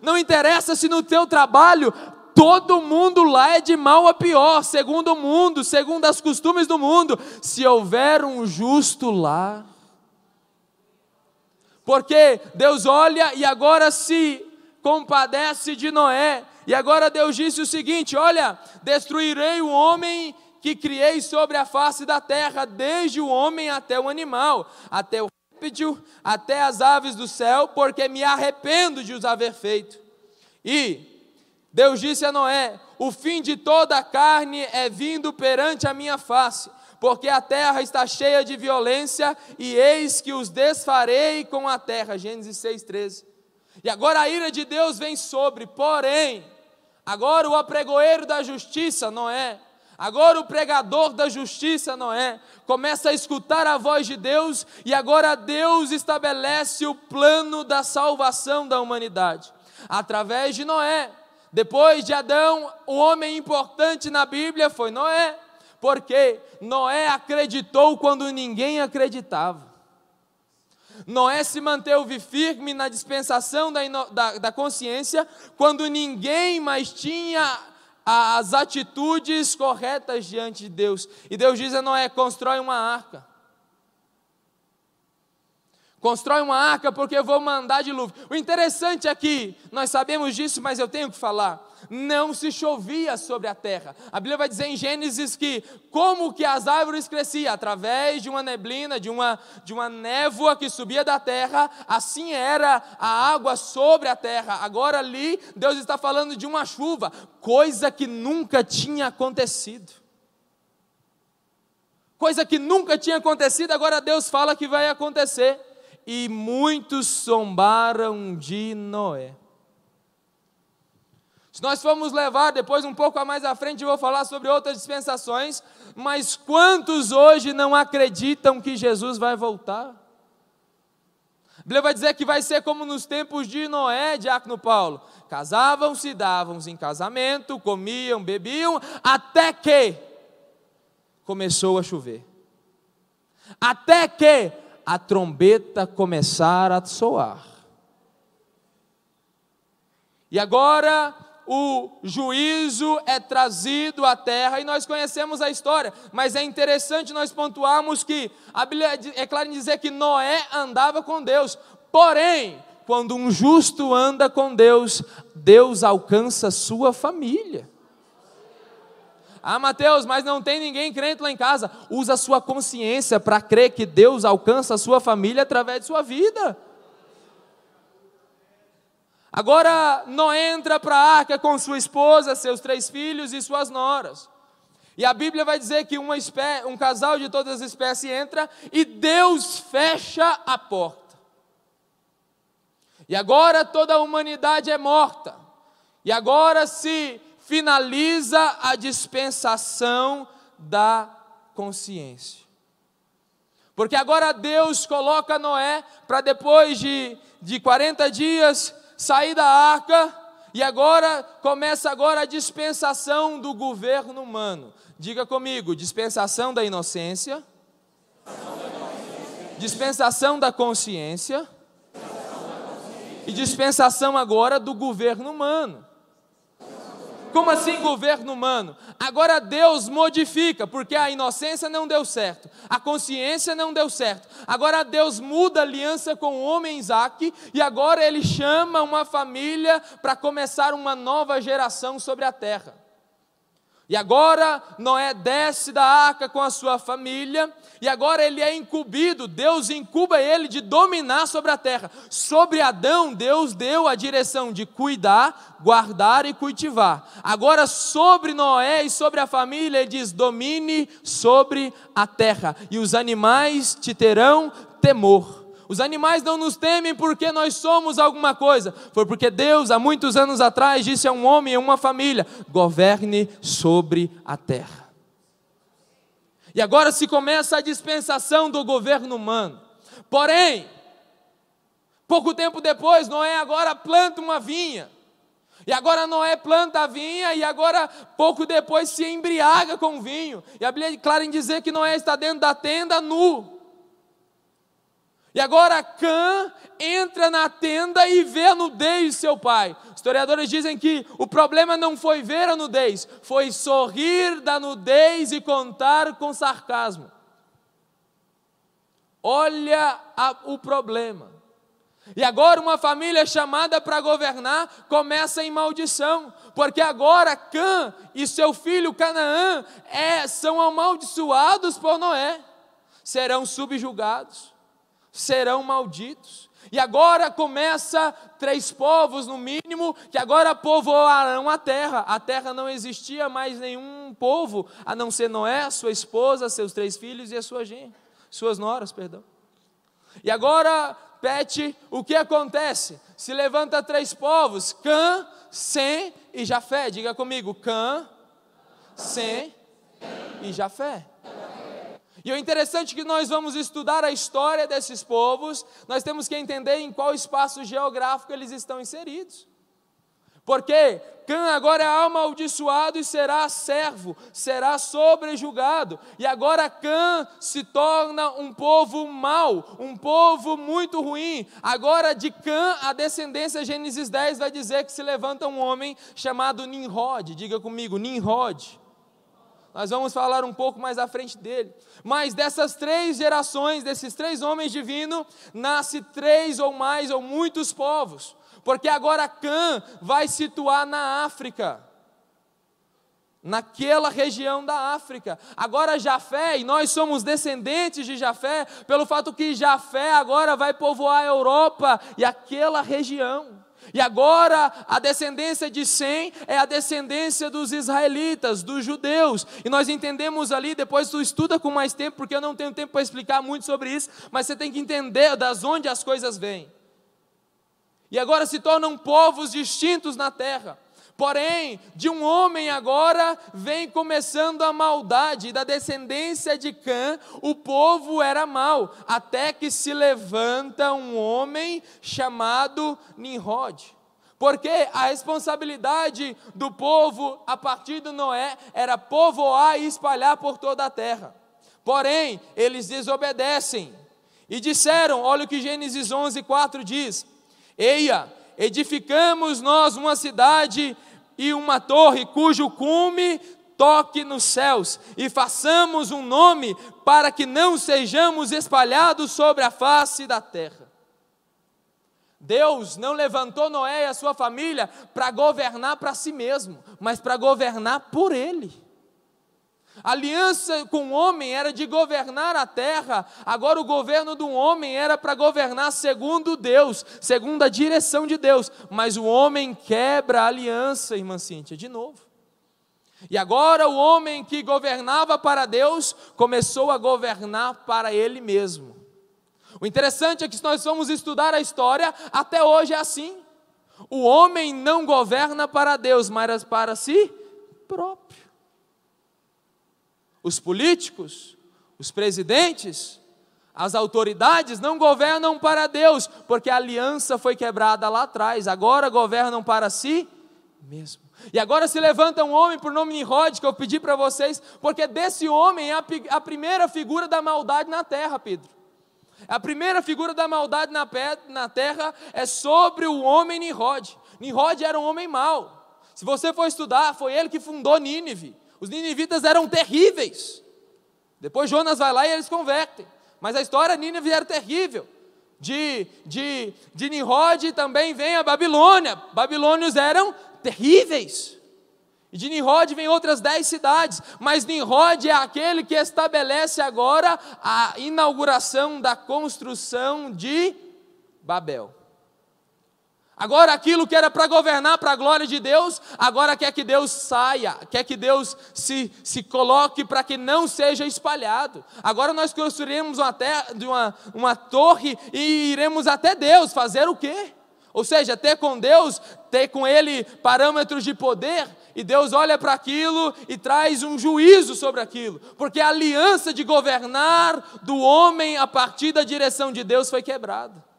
Não interessa se no teu trabalho Todo mundo lá é de mal a pior, segundo o mundo, segundo as costumes do mundo. Se houver um justo lá, porque Deus olha e agora se compadece de Noé. E agora Deus disse o seguinte: Olha, destruirei o homem que criei sobre a face da terra, desde o homem até o animal, até o réptil, até as aves do céu, porque me arrependo de os haver feito. E Deus disse a Noé: O fim de toda a carne é vindo perante a minha face, porque a terra está cheia de violência, e eis que os desfarei com a terra. Gênesis 6,13. E agora a ira de Deus vem sobre, porém, agora o apregoeiro da justiça, Noé, Agora o pregador da justiça, Noé, começa a escutar a voz de Deus e agora Deus estabelece o plano da salvação da humanidade. Através de Noé, depois de Adão, o homem importante na Bíblia foi Noé, porque Noé acreditou quando ninguém acreditava. Noé se manteve firme na dispensação da, da, da consciência quando ninguém mais tinha as atitudes corretas diante de Deus. E Deus diz a Noé: constrói uma arca. Constrói uma arca porque eu vou mandar dilúvio. O interessante aqui, é nós sabemos disso, mas eu tenho que falar. Não se chovia sobre a terra. A Bíblia vai dizer em Gênesis que como que as árvores cresciam através de uma neblina, de uma de uma névoa que subia da terra, assim era a água sobre a terra. Agora ali Deus está falando de uma chuva, coisa que nunca tinha acontecido coisa que nunca tinha acontecido, agora Deus fala que vai acontecer e muitos sombaram de Noé. Se nós formos levar depois um pouco mais à frente, eu vou falar sobre outras dispensações, mas quantos hoje não acreditam que Jesus vai voltar? A Bíblia vai dizer que vai ser como nos tempos de Noé, diácono Paulo. Casavam-se, davam-se em casamento, comiam, bebiam, até que começou a chover. Até que a trombeta começar a soar. E agora o juízo é trazido à terra e nós conhecemos a história, mas é interessante nós pontuarmos que a Bíblia é, é claro em dizer que Noé andava com Deus, porém, quando um justo anda com Deus, Deus alcança sua família. Ah, Mateus, mas não tem ninguém crente lá em casa. Usa a sua consciência para crer que Deus alcança a sua família através de sua vida. Agora, Noé entra para a arca com sua esposa, seus três filhos e suas noras. E a Bíblia vai dizer que espé... um casal de todas as espécies entra e Deus fecha a porta. E agora toda a humanidade é morta. E agora, se finaliza a dispensação da consciência. Porque agora Deus coloca Noé para depois de, de 40 dias sair da arca, e agora começa agora a dispensação do governo humano. Diga comigo, dispensação da inocência, dispensação da consciência e dispensação agora do governo humano. Como assim governo humano? Agora Deus modifica, porque a inocência não deu certo, a consciência não deu certo. Agora Deus muda a aliança com o homem Isaac e agora ele chama uma família para começar uma nova geração sobre a terra. E agora Noé desce da arca com a sua família, e agora ele é incumbido, Deus incuba ele de dominar sobre a terra. Sobre Adão, Deus deu a direção de cuidar, guardar e cultivar. Agora, sobre Noé e sobre a família, ele diz: domine sobre a terra, e os animais te terão temor. Os animais não nos temem porque nós somos alguma coisa. Foi porque Deus, há muitos anos atrás, disse a um homem e uma família: governe sobre a terra. E agora se começa a dispensação do governo humano. Porém, pouco tempo depois, Noé agora planta uma vinha. E agora Noé planta a vinha e agora pouco depois se embriaga com vinho. E a Bíblia é clara em dizer que Noé está dentro da tenda nu. E agora Cã entra na tenda e vê a nudez de seu pai. Historiadores dizem que o problema não foi ver a nudez, foi sorrir da nudez e contar com sarcasmo. Olha a, o problema. E agora uma família chamada para governar começa em maldição, porque agora Cã e seu filho Canaã é, são amaldiçoados por Noé, serão subjugados serão malditos. E agora começa três povos, no mínimo, que agora povoarão a terra. A terra não existia mais nenhum povo, a não ser Noé, sua esposa, seus três filhos e a sua gente, suas noras, perdão. E agora, Pete, o que acontece? Se levanta três povos, Cã, Sem e Jafé. Diga comigo, Cã, Sem e Jafé. E o interessante é que nós vamos estudar a história desses povos, nós temos que entender em qual espaço geográfico eles estão inseridos. Porque Cã agora é amaldiçoado e será servo, será sobrejugado. E agora Cã se torna um povo mau, um povo muito ruim. Agora de Cã, a descendência, Gênesis 10 vai dizer que se levanta um homem chamado Nimrod. Diga comigo, Nimrod. Nós vamos falar um pouco mais à frente dele. Mas dessas três gerações, desses três homens divinos, nasce três ou mais ou muitos povos. Porque agora Cã vai situar na África. Naquela região da África. Agora Jafé, e nós somos descendentes de Jafé, pelo fato que Jafé agora vai povoar a Europa e aquela região. E agora a descendência de Sem é a descendência dos israelitas, dos judeus. E nós entendemos ali, depois tu estuda com mais tempo, porque eu não tenho tempo para explicar muito sobre isso, mas você tem que entender das onde as coisas vêm. E agora se tornam povos distintos na terra. Porém, de um homem agora vem começando a maldade, da descendência de Cã, o povo era mau, até que se levanta um homem chamado Nimrod. Porque a responsabilidade do povo a partir do Noé era povoar e espalhar por toda a terra. Porém, eles desobedecem e disseram: olha o que Gênesis 11, 4 diz: Eia, edificamos nós uma cidade e uma torre cujo cume toque nos céus e façamos um nome para que não sejamos espalhados sobre a face da terra. Deus não levantou Noé e a sua família para governar para si mesmo, mas para governar por ele. A aliança com o homem era de governar a terra, agora o governo do homem era para governar segundo Deus, segundo a direção de Deus. Mas o homem quebra a aliança, irmã Cíntia, de novo. E agora o homem que governava para Deus começou a governar para ele mesmo. O interessante é que se nós vamos estudar a história, até hoje é assim. O homem não governa para Deus, mas para si próprio. Os políticos, os presidentes, as autoridades não governam para Deus, porque a aliança foi quebrada lá atrás, agora governam para si mesmo. E agora se levanta um homem por nome Nimrod, que eu pedi para vocês, porque desse homem é a, a, primeira figura da maldade na terra, Pedro. É a primeira figura da maldade na, na terra é sobre o homem Nimrod. Nimrod era um homem mau. Se você for estudar, foi ele que fundou Nínive. Os ninivitas eram terríveis. Depois Jonas vai lá e eles convertem. Mas a história Nínive era terrível. De, de, de Nimrod também vem a Babilônia. Babilônios eram terríveis. E de Nimrod vem outras dez cidades, mas Nimrod é aquele que estabelece agora a inauguração da construção de Babel. Agora aquilo que era para governar para a glória de Deus, agora quer que Deus saia, quer que Deus se, se coloque para que não seja espalhado. Agora nós construiremos uma, terra, uma, uma torre e iremos até Deus fazer o quê? Ou seja, ter com Deus, ter com Ele parâmetros de poder, e Deus olha para aquilo e traz um juízo sobre aquilo, porque a aliança de governar do homem a partir da direção de Deus foi quebrada.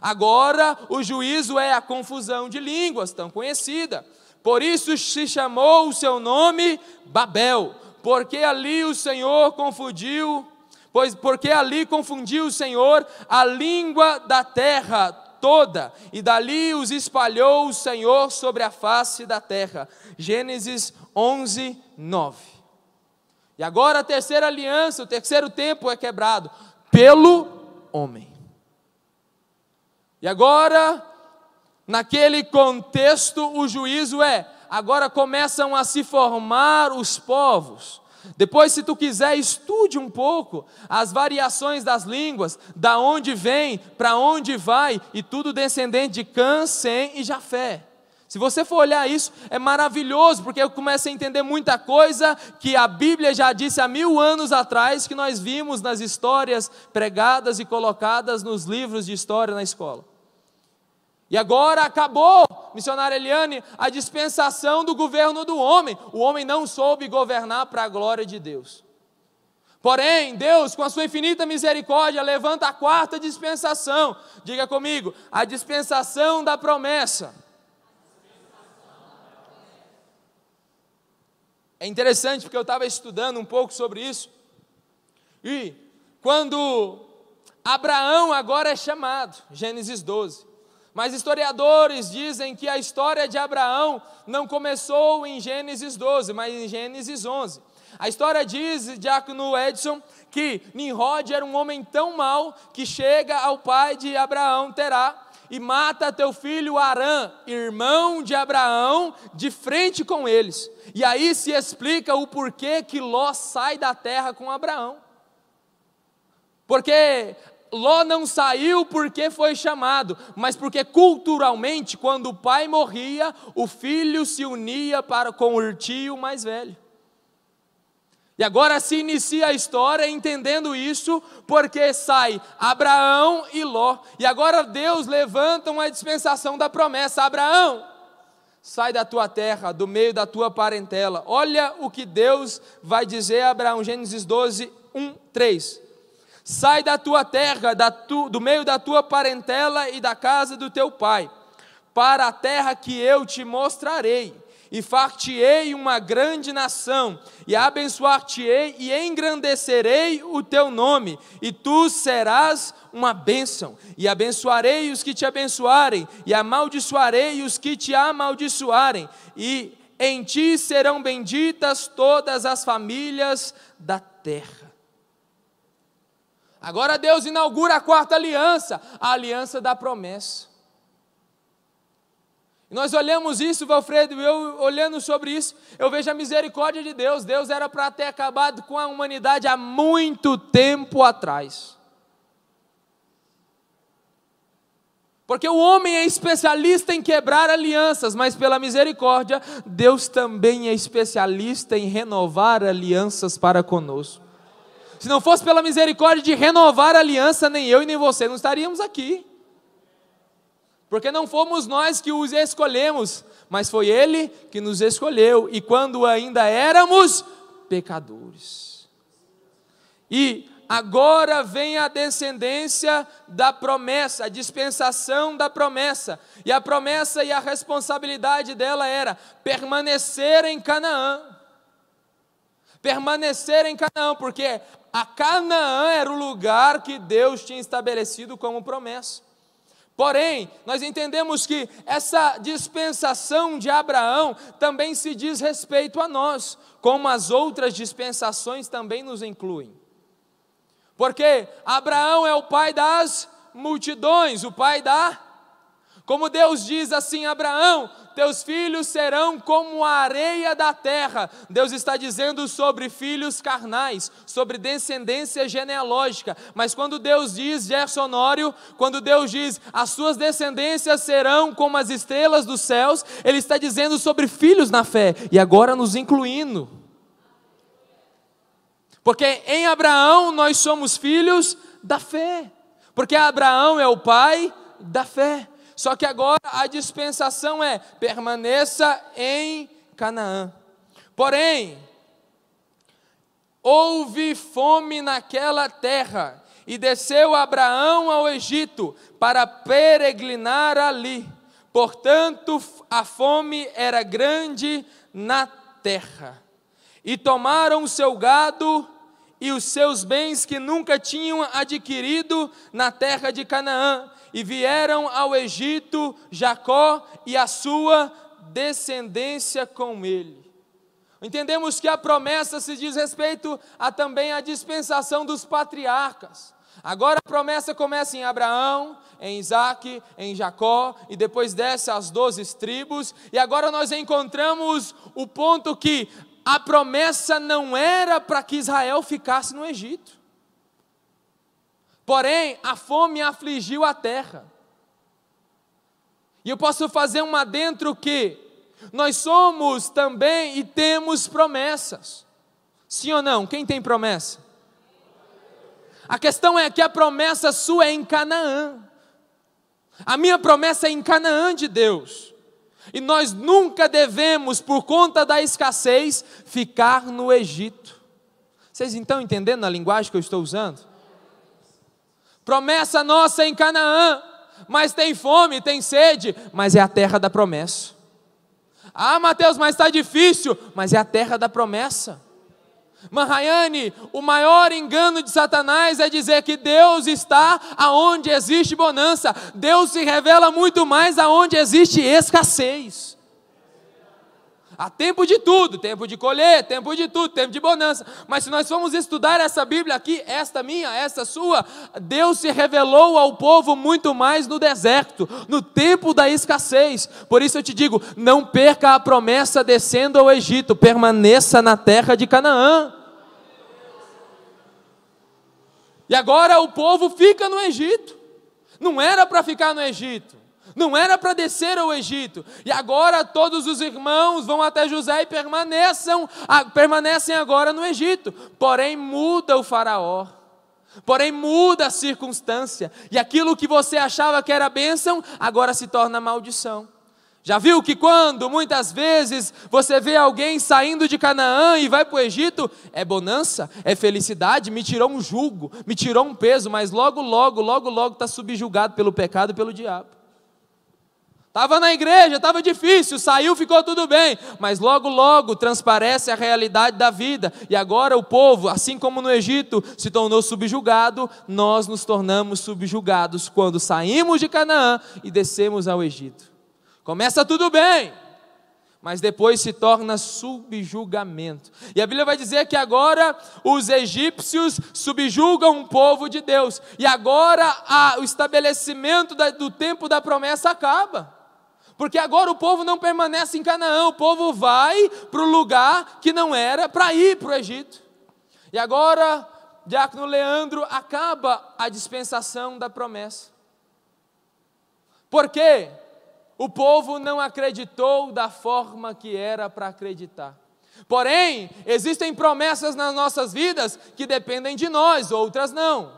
Agora, o juízo é a confusão de línguas tão conhecida. Por isso se chamou o seu nome Babel, porque ali o Senhor confundiu, pois porque ali confundiu o Senhor a língua da terra toda, e dali os espalhou o Senhor sobre a face da terra. Gênesis 11, 9. E agora a terceira aliança, o terceiro tempo é quebrado pelo homem. E agora, naquele contexto, o juízo é: agora começam a se formar os povos. Depois, se tu quiser, estude um pouco as variações das línguas, da onde vem, para onde vai, e tudo descendente de Cã, Sem e Jafé. Se você for olhar isso, é maravilhoso, porque eu começo a entender muita coisa que a Bíblia já disse há mil anos atrás, que nós vimos nas histórias pregadas e colocadas nos livros de história na escola. E agora acabou, missionária Eliane, a dispensação do governo do homem. O homem não soube governar para a glória de Deus. Porém, Deus, com a sua infinita misericórdia, levanta a quarta dispensação. Diga comigo, a dispensação da promessa. É interessante porque eu estava estudando um pouco sobre isso. E quando Abraão agora é chamado, Gênesis 12. Mas historiadores dizem que a história de Abraão não começou em Gênesis 12, mas em Gênesis 11. A história diz, Diácono Edson, que Nimrod era um homem tão mau que chega ao pai de Abraão, Terá, e mata teu filho Arã, irmão de Abraão, de frente com eles. E aí se explica o porquê que Ló sai da terra com Abraão. Porque Ló não saiu porque foi chamado, mas porque culturalmente, quando o pai morria, o filho se unia para com o tio mais velho. E agora se inicia a história entendendo isso, porque sai Abraão e Ló. E agora Deus levanta uma dispensação da promessa: Abraão, sai da tua terra, do meio da tua parentela. Olha o que Deus vai dizer a Abraão, Gênesis 12, 1, 3. Sai da tua terra, da tu, do meio da tua parentela e da casa do teu pai, para a terra que eu te mostrarei, e far-te-ei uma grande nação, e abençoar-te-ei e engrandecerei o teu nome, e tu serás uma bênção, e abençoarei os que te abençoarem, e amaldiçoarei os que te amaldiçoarem, e em ti serão benditas todas as famílias da terra. Agora Deus inaugura a quarta aliança, a aliança da promessa. E nós olhamos isso, Valfredo, eu olhando sobre isso, eu vejo a misericórdia de Deus. Deus era para ter acabado com a humanidade há muito tempo atrás. Porque o homem é especialista em quebrar alianças, mas pela misericórdia, Deus também é especialista em renovar alianças para conosco. Se não fosse pela misericórdia de renovar a aliança, nem eu e nem você não estaríamos aqui. Porque não fomos nós que os escolhemos, mas foi Ele que nos escolheu, e quando ainda éramos pecadores. E agora vem a descendência da promessa, a dispensação da promessa, e a promessa e a responsabilidade dela era permanecer em Canaã permanecer em Canaã, porque a Canaã era o lugar que Deus tinha estabelecido como promessa. Porém, nós entendemos que essa dispensação de Abraão também se diz respeito a nós, como as outras dispensações também nos incluem. Porque Abraão é o pai das multidões, o pai da como Deus diz assim a Abraão: teus filhos serão como a areia da terra. Deus está dizendo sobre filhos carnais, sobre descendência genealógica. Mas quando Deus diz, Gerson Honório, quando Deus diz, as suas descendências serão como as estrelas dos céus, Ele está dizendo sobre filhos na fé, e agora nos incluindo. Porque em Abraão nós somos filhos da fé. Porque Abraão é o pai da fé. Só que agora a dispensação é: permaneça em Canaã. Porém, houve fome naquela terra, e desceu Abraão ao Egito para peregrinar ali. Portanto, a fome era grande na terra. E tomaram o seu gado e os seus bens que nunca tinham adquirido na terra de Canaã, e vieram ao Egito Jacó e a sua descendência com ele. Entendemos que a promessa se diz respeito a também a dispensação dos patriarcas. Agora a promessa começa em Abraão, em Isaac, em Jacó, e depois desce às doze tribos, e agora nós encontramos o ponto que a promessa não era para que Israel ficasse no Egito. Porém, a fome afligiu a terra. E eu posso fazer um adentro que nós somos também e temos promessas. Sim ou não? Quem tem promessa? A questão é que a promessa sua é em Canaã. A minha promessa é em Canaã de Deus. E nós nunca devemos, por conta da escassez, ficar no Egito. Vocês estão entendendo a linguagem que eu estou usando? Promessa nossa em Canaã, mas tem fome, tem sede, mas é a terra da promessa. Ah, Mateus, mas está difícil, mas é a terra da promessa. Mahayane, o maior engano de Satanás é dizer que Deus está aonde existe bonança. Deus se revela muito mais aonde existe escassez. Há tempo de tudo, tempo de colher, tempo de tudo, tempo de bonança. Mas se nós formos estudar essa Bíblia aqui, esta minha, esta sua, Deus se revelou ao povo muito mais no deserto, no tempo da escassez. Por isso eu te digo, não perca a promessa descendo ao Egito, permaneça na terra de Canaã. E agora o povo fica no Egito. Não era para ficar no Egito. Não era para descer ao Egito. E agora todos os irmãos vão até José e permaneçam, permanecem agora no Egito. Porém, muda o faraó. Porém, muda a circunstância. E aquilo que você achava que era bênção, agora se torna maldição. Já viu que quando muitas vezes você vê alguém saindo de Canaã e vai para o Egito, é bonança, é felicidade, me tirou um jugo, me tirou um peso, mas logo, logo, logo, logo está subjugado pelo pecado e pelo diabo. Estava na igreja, estava difícil, saiu, ficou tudo bem. Mas logo, logo transparece a realidade da vida. E agora o povo, assim como no Egito, se tornou subjugado, nós nos tornamos subjugados quando saímos de Canaã e descemos ao Egito. Começa tudo bem, mas depois se torna subjugamento. E a Bíblia vai dizer que agora os egípcios subjugam o povo de Deus, e agora a, o estabelecimento da, do tempo da promessa acaba. Porque agora o povo não permanece em Canaã, o povo vai para o lugar que não era para ir para o Egito. E agora, Diácono Leandro acaba a dispensação da promessa. Porque o povo não acreditou da forma que era para acreditar. Porém, existem promessas nas nossas vidas que dependem de nós, outras não.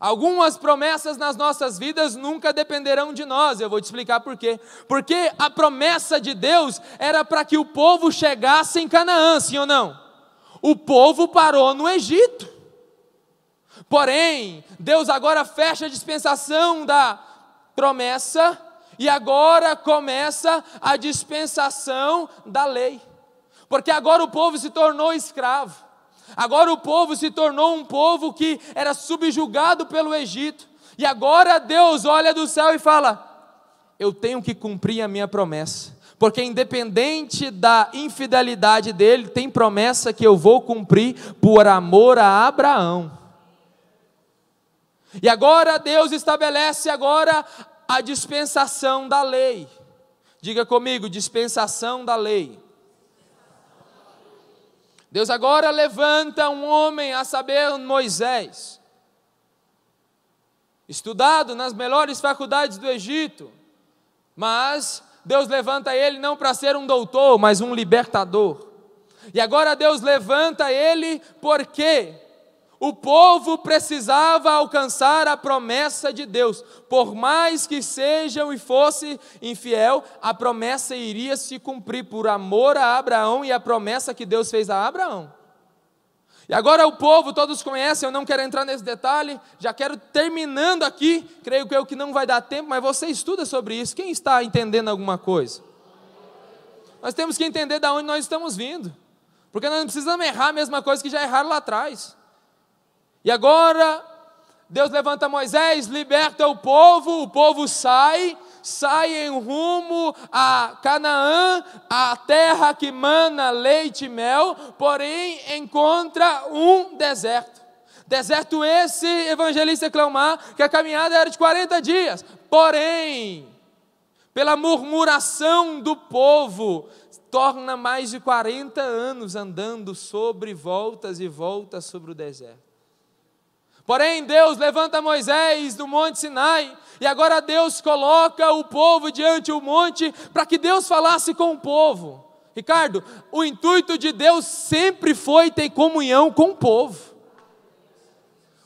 Algumas promessas nas nossas vidas nunca dependerão de nós, eu vou te explicar por quê. Porque a promessa de Deus era para que o povo chegasse em Canaã, sim ou não? O povo parou no Egito. Porém, Deus agora fecha a dispensação da promessa e agora começa a dispensação da lei. Porque agora o povo se tornou escravo. Agora o povo se tornou um povo que era subjugado pelo Egito. E agora Deus olha do céu e fala: Eu tenho que cumprir a minha promessa. Porque, independente da infidelidade dele, tem promessa que eu vou cumprir por amor a Abraão. E agora Deus estabelece agora a dispensação da lei. Diga comigo, dispensação da lei. Deus agora levanta um homem, a saber, Moisés, estudado nas melhores faculdades do Egito, mas Deus levanta ele não para ser um doutor, mas um libertador. E agora Deus levanta ele por porque o povo precisava alcançar a promessa de Deus. Por mais que sejam e fosse infiel, a promessa iria se cumprir por amor a Abraão e a promessa que Deus fez a Abraão. E agora o povo, todos conhecem, eu não quero entrar nesse detalhe, já quero terminando aqui, creio que eu que não vai dar tempo, mas você estuda sobre isso. Quem está entendendo alguma coisa? Nós temos que entender de onde nós estamos vindo. Porque nós não precisamos errar a mesma coisa que já erraram lá atrás. E agora, Deus levanta Moisés, liberta o povo, o povo sai, sai em rumo a Canaã, a terra que mana leite e mel, porém encontra um deserto. Deserto esse, evangelista clamar, que a caminhada era de 40 dias. Porém, pela murmuração do povo, torna mais de 40 anos andando sobre voltas e voltas sobre o deserto. Porém, Deus levanta Moisés do Monte Sinai, e agora Deus coloca o povo diante o monte para que Deus falasse com o povo. Ricardo, o intuito de Deus sempre foi ter comunhão com o povo.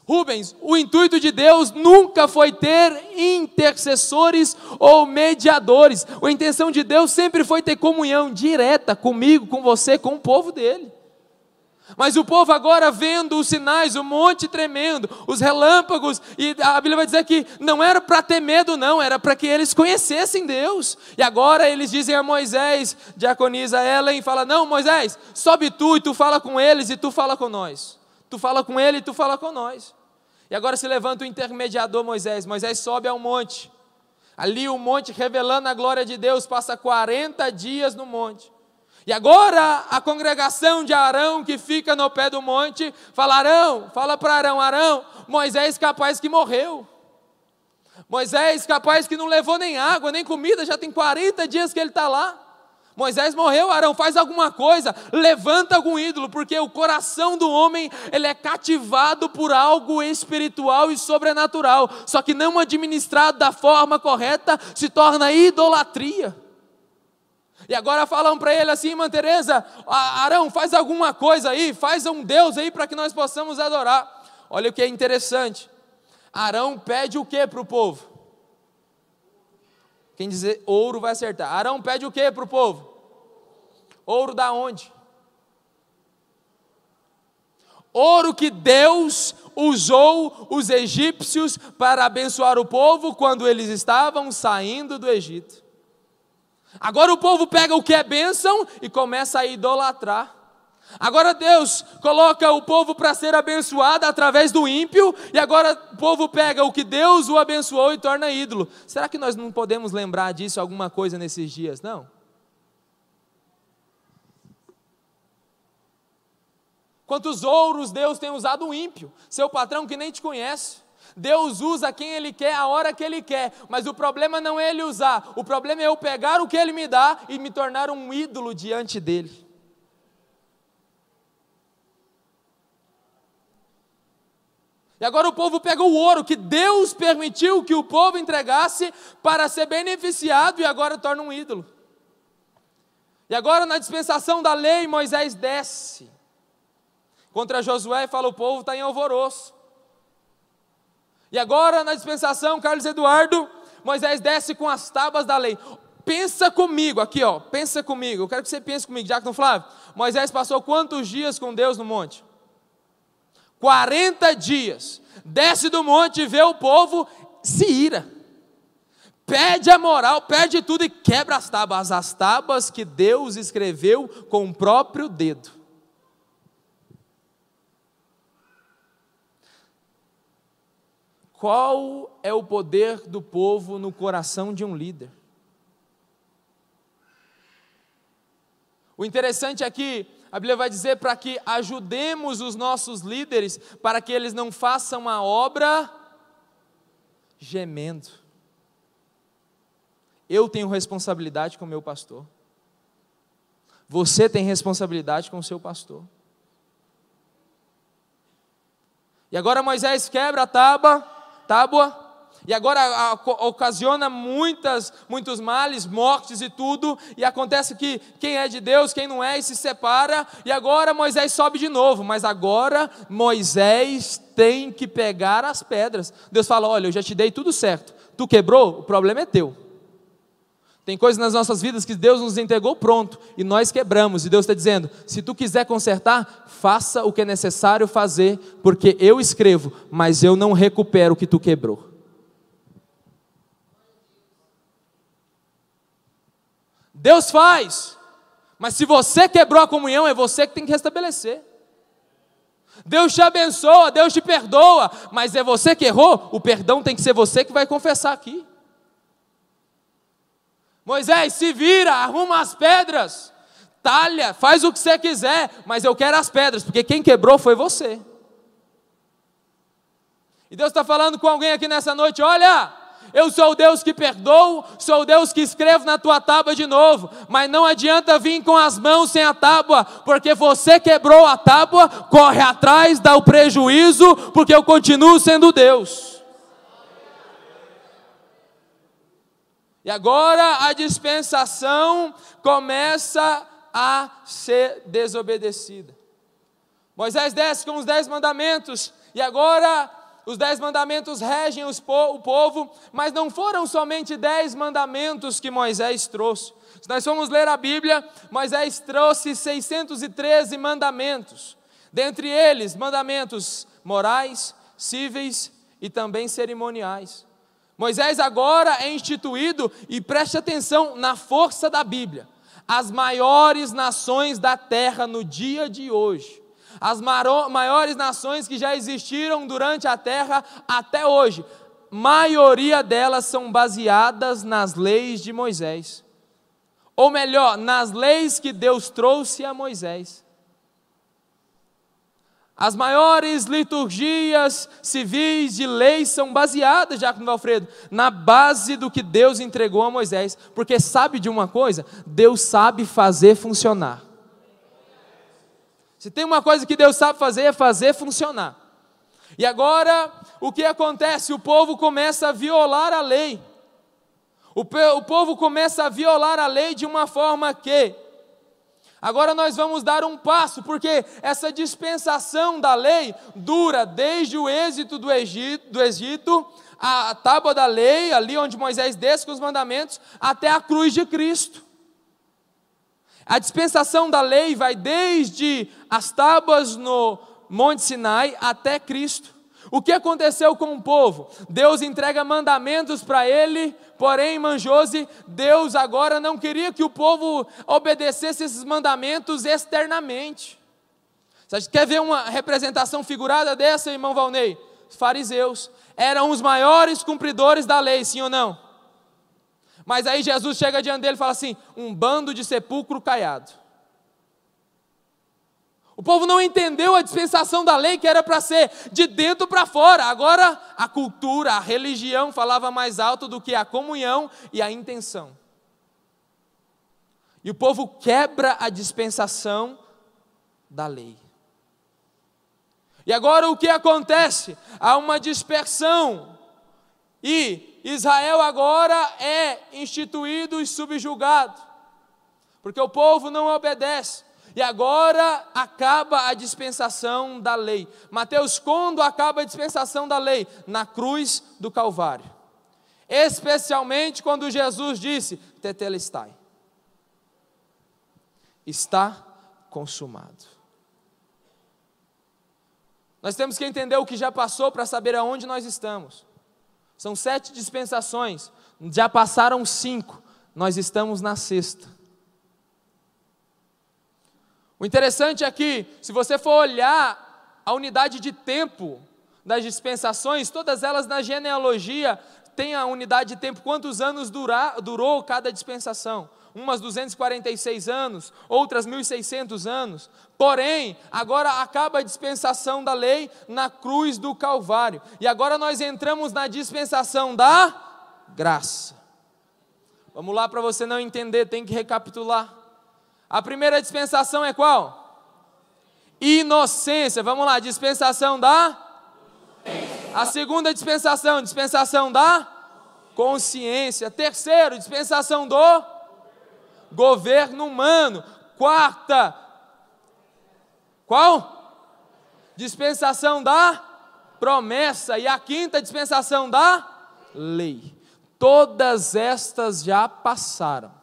Rubens, o intuito de Deus nunca foi ter intercessores ou mediadores. A intenção de Deus sempre foi ter comunhão direta comigo, com você, com o povo dele. Mas o povo agora vendo os sinais, o monte tremendo, os relâmpagos, e a Bíblia vai dizer que não era para ter medo, não, era para que eles conhecessem Deus. E agora eles dizem a Moisés, diaconiza ela e fala: Não, Moisés, sobe tu e tu fala com eles e tu fala com nós. Tu fala com ele e tu fala com nós. E agora se levanta o intermediador Moisés. Moisés sobe ao monte. Ali o monte revelando a glória de Deus, passa 40 dias no monte. E agora a congregação de Arão que fica no pé do monte, fala: Arão, fala para Arão, Arão, Moisés capaz que morreu. Moisés capaz que não levou nem água, nem comida, já tem 40 dias que ele está lá. Moisés morreu, Arão, faz alguma coisa, levanta algum ídolo, porque o coração do homem, ele é cativado por algo espiritual e sobrenatural, só que não administrado da forma correta, se torna idolatria. E agora falam para ele assim, irmã Tereza, Arão, faz alguma coisa aí, faz um Deus aí para que nós possamos adorar. Olha o que é interessante. Arão pede o que para o povo? Quem dizer ouro vai acertar. Arão pede o que para o povo? Ouro da onde? Ouro que Deus usou os egípcios para abençoar o povo quando eles estavam saindo do Egito. Agora o povo pega o que é bênção e começa a idolatrar. Agora Deus coloca o povo para ser abençoado através do ímpio, e agora o povo pega o que Deus o abençoou e torna ídolo. Será que nós não podemos lembrar disso alguma coisa nesses dias? Não. Quantos ouros Deus tem usado o ímpio, seu patrão que nem te conhece. Deus usa quem Ele quer, a hora que Ele quer, mas o problema não é Ele usar, o problema é eu pegar o que Ele me dá e me tornar um ídolo diante dEle. E agora o povo pega o ouro que Deus permitiu que o povo entregasse para ser beneficiado e agora torna um ídolo. E agora na dispensação da lei, Moisés desce contra Josué e fala: o povo está em alvoroço. E agora, na dispensação, Carlos Eduardo, Moisés desce com as tábuas da lei. Pensa comigo, aqui ó, pensa comigo. Eu quero que você pense comigo, Diácono Flávio. Moisés passou quantos dias com Deus no monte? 40 dias. Desce do monte e vê o povo, se ira. Pede a moral, perde tudo e quebra as tábuas. As tábuas que Deus escreveu com o próprio dedo. Qual é o poder do povo no coração de um líder? O interessante é que a Bíblia vai dizer para que ajudemos os nossos líderes para que eles não façam a obra gemendo. Eu tenho responsabilidade com o meu pastor. Você tem responsabilidade com o seu pastor. E agora Moisés quebra a tábua tábua, e agora a, a, ocasiona muitas, muitos males, mortes e tudo, e acontece que quem é de Deus, quem não é, e se separa, e agora Moisés sobe de novo, mas agora Moisés tem que pegar as pedras. Deus fala: Olha, eu já te dei tudo certo, tu quebrou, o problema é teu. Tem coisas nas nossas vidas que Deus nos entregou pronto e nós quebramos. E Deus está dizendo: se tu quiser consertar, faça o que é necessário fazer, porque eu escrevo, mas eu não recupero o que tu quebrou. Deus faz, mas se você quebrou a comunhão, é você que tem que restabelecer. Deus te abençoa, Deus te perdoa, mas é você que errou, o perdão tem que ser você que vai confessar aqui. Moisés, se vira, arruma as pedras, talha, faz o que você quiser, mas eu quero as pedras, porque quem quebrou foi você. E Deus está falando com alguém aqui nessa noite: olha, eu sou o Deus que perdoo, sou o Deus que escrevo na tua tábua de novo, mas não adianta vir com as mãos sem a tábua, porque você quebrou a tábua, corre atrás, dá o prejuízo, porque eu continuo sendo Deus. E agora a dispensação começa a ser desobedecida. Moisés desce com os dez mandamentos, e agora os dez mandamentos regem po o povo, mas não foram somente dez mandamentos que Moisés trouxe. Se nós formos ler a Bíblia, Moisés trouxe 613 mandamentos, dentre eles mandamentos morais, cíveis e também cerimoniais. Moisés agora é instituído, e preste atenção na força da Bíblia, as maiores nações da terra no dia de hoje as maiores nações que já existiram durante a terra até hoje, maioria delas são baseadas nas leis de Moisés. Ou melhor, nas leis que Deus trouxe a Moisés. As maiores liturgias civis de leis são baseadas, Jacob Valfredo, na base do que Deus entregou a Moisés. Porque sabe de uma coisa? Deus sabe fazer funcionar. Se tem uma coisa que Deus sabe fazer, é fazer funcionar. E agora, o que acontece? O povo começa a violar a lei. O, povo começa a violar a lei de uma forma que Agora nós vamos dar um passo, porque essa dispensação da lei dura desde o êxito do Egito, do Egito a tábua da lei, ali onde Moisés desce com os mandamentos, até a cruz de Cristo. A dispensação da lei vai desde as tábuas no Monte Sinai até Cristo. O que aconteceu com o povo? Deus entrega mandamentos para ele, porém, Manjose, Deus agora não queria que o povo obedecesse esses mandamentos externamente. Você quer ver uma representação figurada dessa, irmão Valnei? Os fariseus eram os maiores cumpridores da lei, sim ou não? Mas aí Jesus chega diante dele e fala assim: um bando de sepulcro caiado. O povo não entendeu a dispensação da lei que era para ser de dentro para fora. Agora a cultura, a religião falava mais alto do que a comunhão e a intenção. E o povo quebra a dispensação da lei. E agora o que acontece? Há uma dispersão. E Israel agora é instituído e subjugado. Porque o povo não obedece. E agora acaba a dispensação da lei. Mateus, quando acaba a dispensação da lei? Na cruz do Calvário. Especialmente quando Jesus disse: Tetelestai. Está consumado. Nós temos que entender o que já passou para saber aonde nós estamos. São sete dispensações, já passaram cinco, nós estamos na sexta. O interessante é que, se você for olhar a unidade de tempo das dispensações, todas elas na genealogia têm a unidade de tempo, quantos anos durou cada dispensação. Umas 246 anos, outras 1600 anos. Porém, agora acaba a dispensação da lei na cruz do Calvário. E agora nós entramos na dispensação da graça. Vamos lá para você não entender, tem que recapitular. A primeira dispensação é qual? Inocência. Vamos lá, dispensação da? A segunda dispensação, dispensação da? Consciência. Terceiro, dispensação do? Governo humano. Quarta, qual? Dispensação da? Promessa. E a quinta dispensação da? Lei. Todas estas já passaram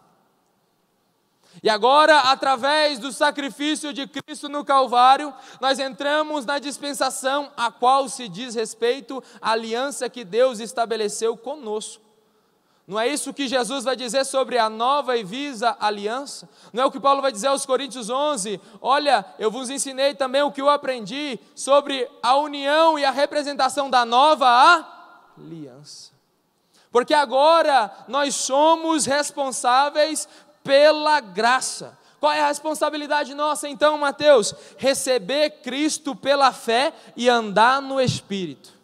e agora, através do sacrifício de Cristo no Calvário, nós entramos na dispensação a qual se diz respeito a aliança que Deus estabeleceu conosco. Não é isso que Jesus vai dizer sobre a nova e visa aliança? Não é o que Paulo vai dizer aos Coríntios 11? Olha, eu vos ensinei também o que eu aprendi sobre a união e a representação da nova aliança. Porque agora nós somos responsáveis pela graça. Qual é a responsabilidade nossa então, Mateus? Receber Cristo pela fé e andar no Espírito.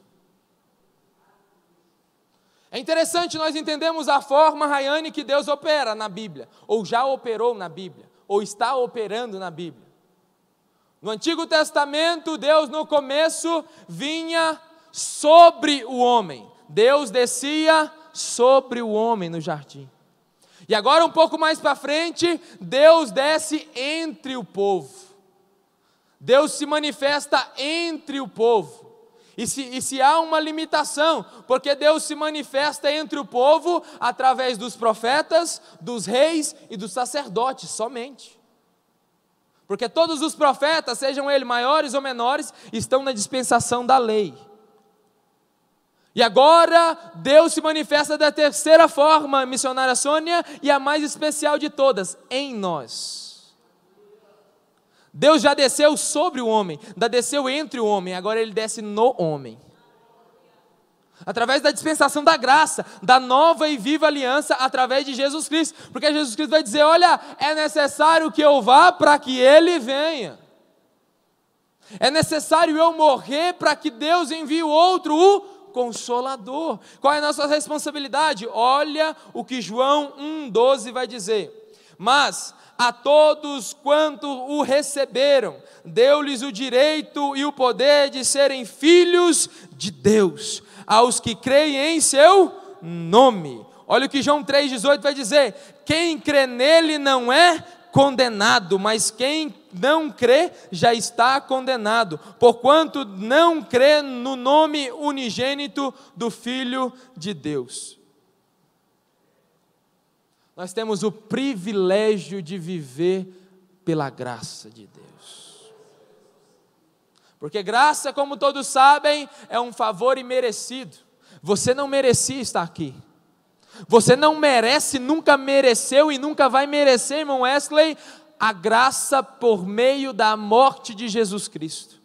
É interessante nós entendemos a forma, Rayane, que Deus opera na Bíblia, ou já operou na Bíblia, ou está operando na Bíblia. No Antigo Testamento, Deus no começo vinha sobre o homem. Deus descia sobre o homem no jardim. E agora, um pouco mais para frente, Deus desce entre o povo. Deus se manifesta entre o povo. E se, e se, há uma limitação, porque Deus se manifesta entre o povo através dos profetas, dos reis e dos sacerdotes somente. Porque todos os profetas, sejam eles maiores ou menores, estão na dispensação da lei. E agora Deus se manifesta da terceira forma, missionária Sônia, e a mais especial de todas, em nós. Deus já desceu sobre o homem, já desceu entre o homem, agora ele desce no homem. Através da dispensação da graça, da nova e viva aliança, através de Jesus Cristo. Porque Jesus Cristo vai dizer: Olha, é necessário que eu vá para que ele venha. É necessário eu morrer para que Deus envie o outro, o Consolador. Qual é a nossa responsabilidade? Olha o que João 1,12 vai dizer. Mas a todos quanto o receberam, deu-lhes o direito e o poder de serem filhos de Deus, aos que creem em seu nome. Olha o que João 3,18 vai dizer: quem crê nele não é condenado, mas quem não crê já está condenado, porquanto não crê no nome unigênito do Filho de Deus. Nós temos o privilégio de viver pela graça de Deus. Porque graça, como todos sabem, é um favor imerecido. Você não merecia estar aqui. Você não merece, nunca mereceu e nunca vai merecer, irmão Wesley, a graça por meio da morte de Jesus Cristo.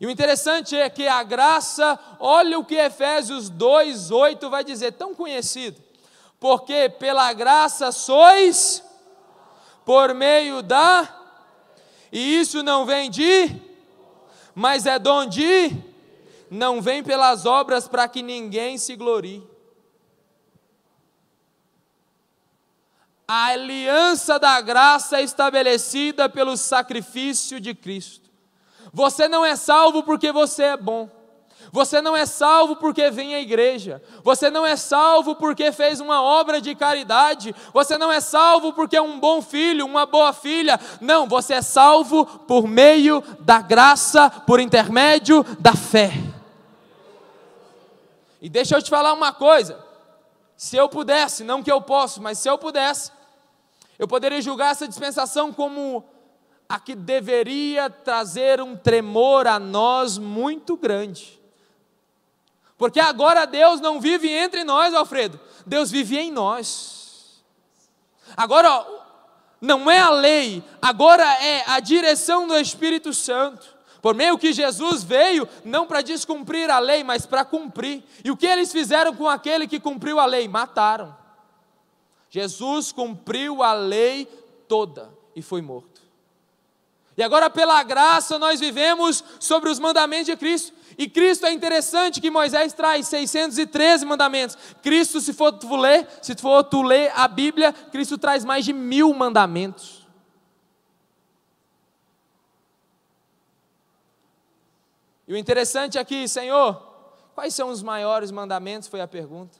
E o interessante é que a graça, olha o que Efésios 2:8 vai dizer, tão conhecido. Porque pela graça sois por meio da E isso não vem de mas é dom de não vem pelas obras para que ninguém se glorie. A aliança da graça é estabelecida pelo sacrifício de Cristo. Você não é salvo porque você é bom. Você não é salvo porque vem à igreja. Você não é salvo porque fez uma obra de caridade. Você não é salvo porque é um bom filho, uma boa filha. Não, você é salvo por meio da graça, por intermédio da fé. E deixa eu te falar uma coisa. Se eu pudesse, não que eu posso, mas se eu pudesse, eu poderia julgar essa dispensação como a que deveria trazer um tremor a nós muito grande. Porque agora Deus não vive entre nós, Alfredo, Deus vive em nós. Agora não é a lei, agora é a direção do Espírito Santo. Por meio que Jesus veio, não para descumprir a lei, mas para cumprir. E o que eles fizeram com aquele que cumpriu a lei? Mataram. Jesus cumpriu a lei toda e foi morto. E agora, pela graça, nós vivemos sobre os mandamentos de Cristo. E Cristo é interessante que Moisés traz 613 mandamentos. Cristo, se for tu ler, se for tu ler a Bíblia, Cristo traz mais de mil mandamentos. E o interessante aqui, é Senhor, quais são os maiores mandamentos? Foi a pergunta.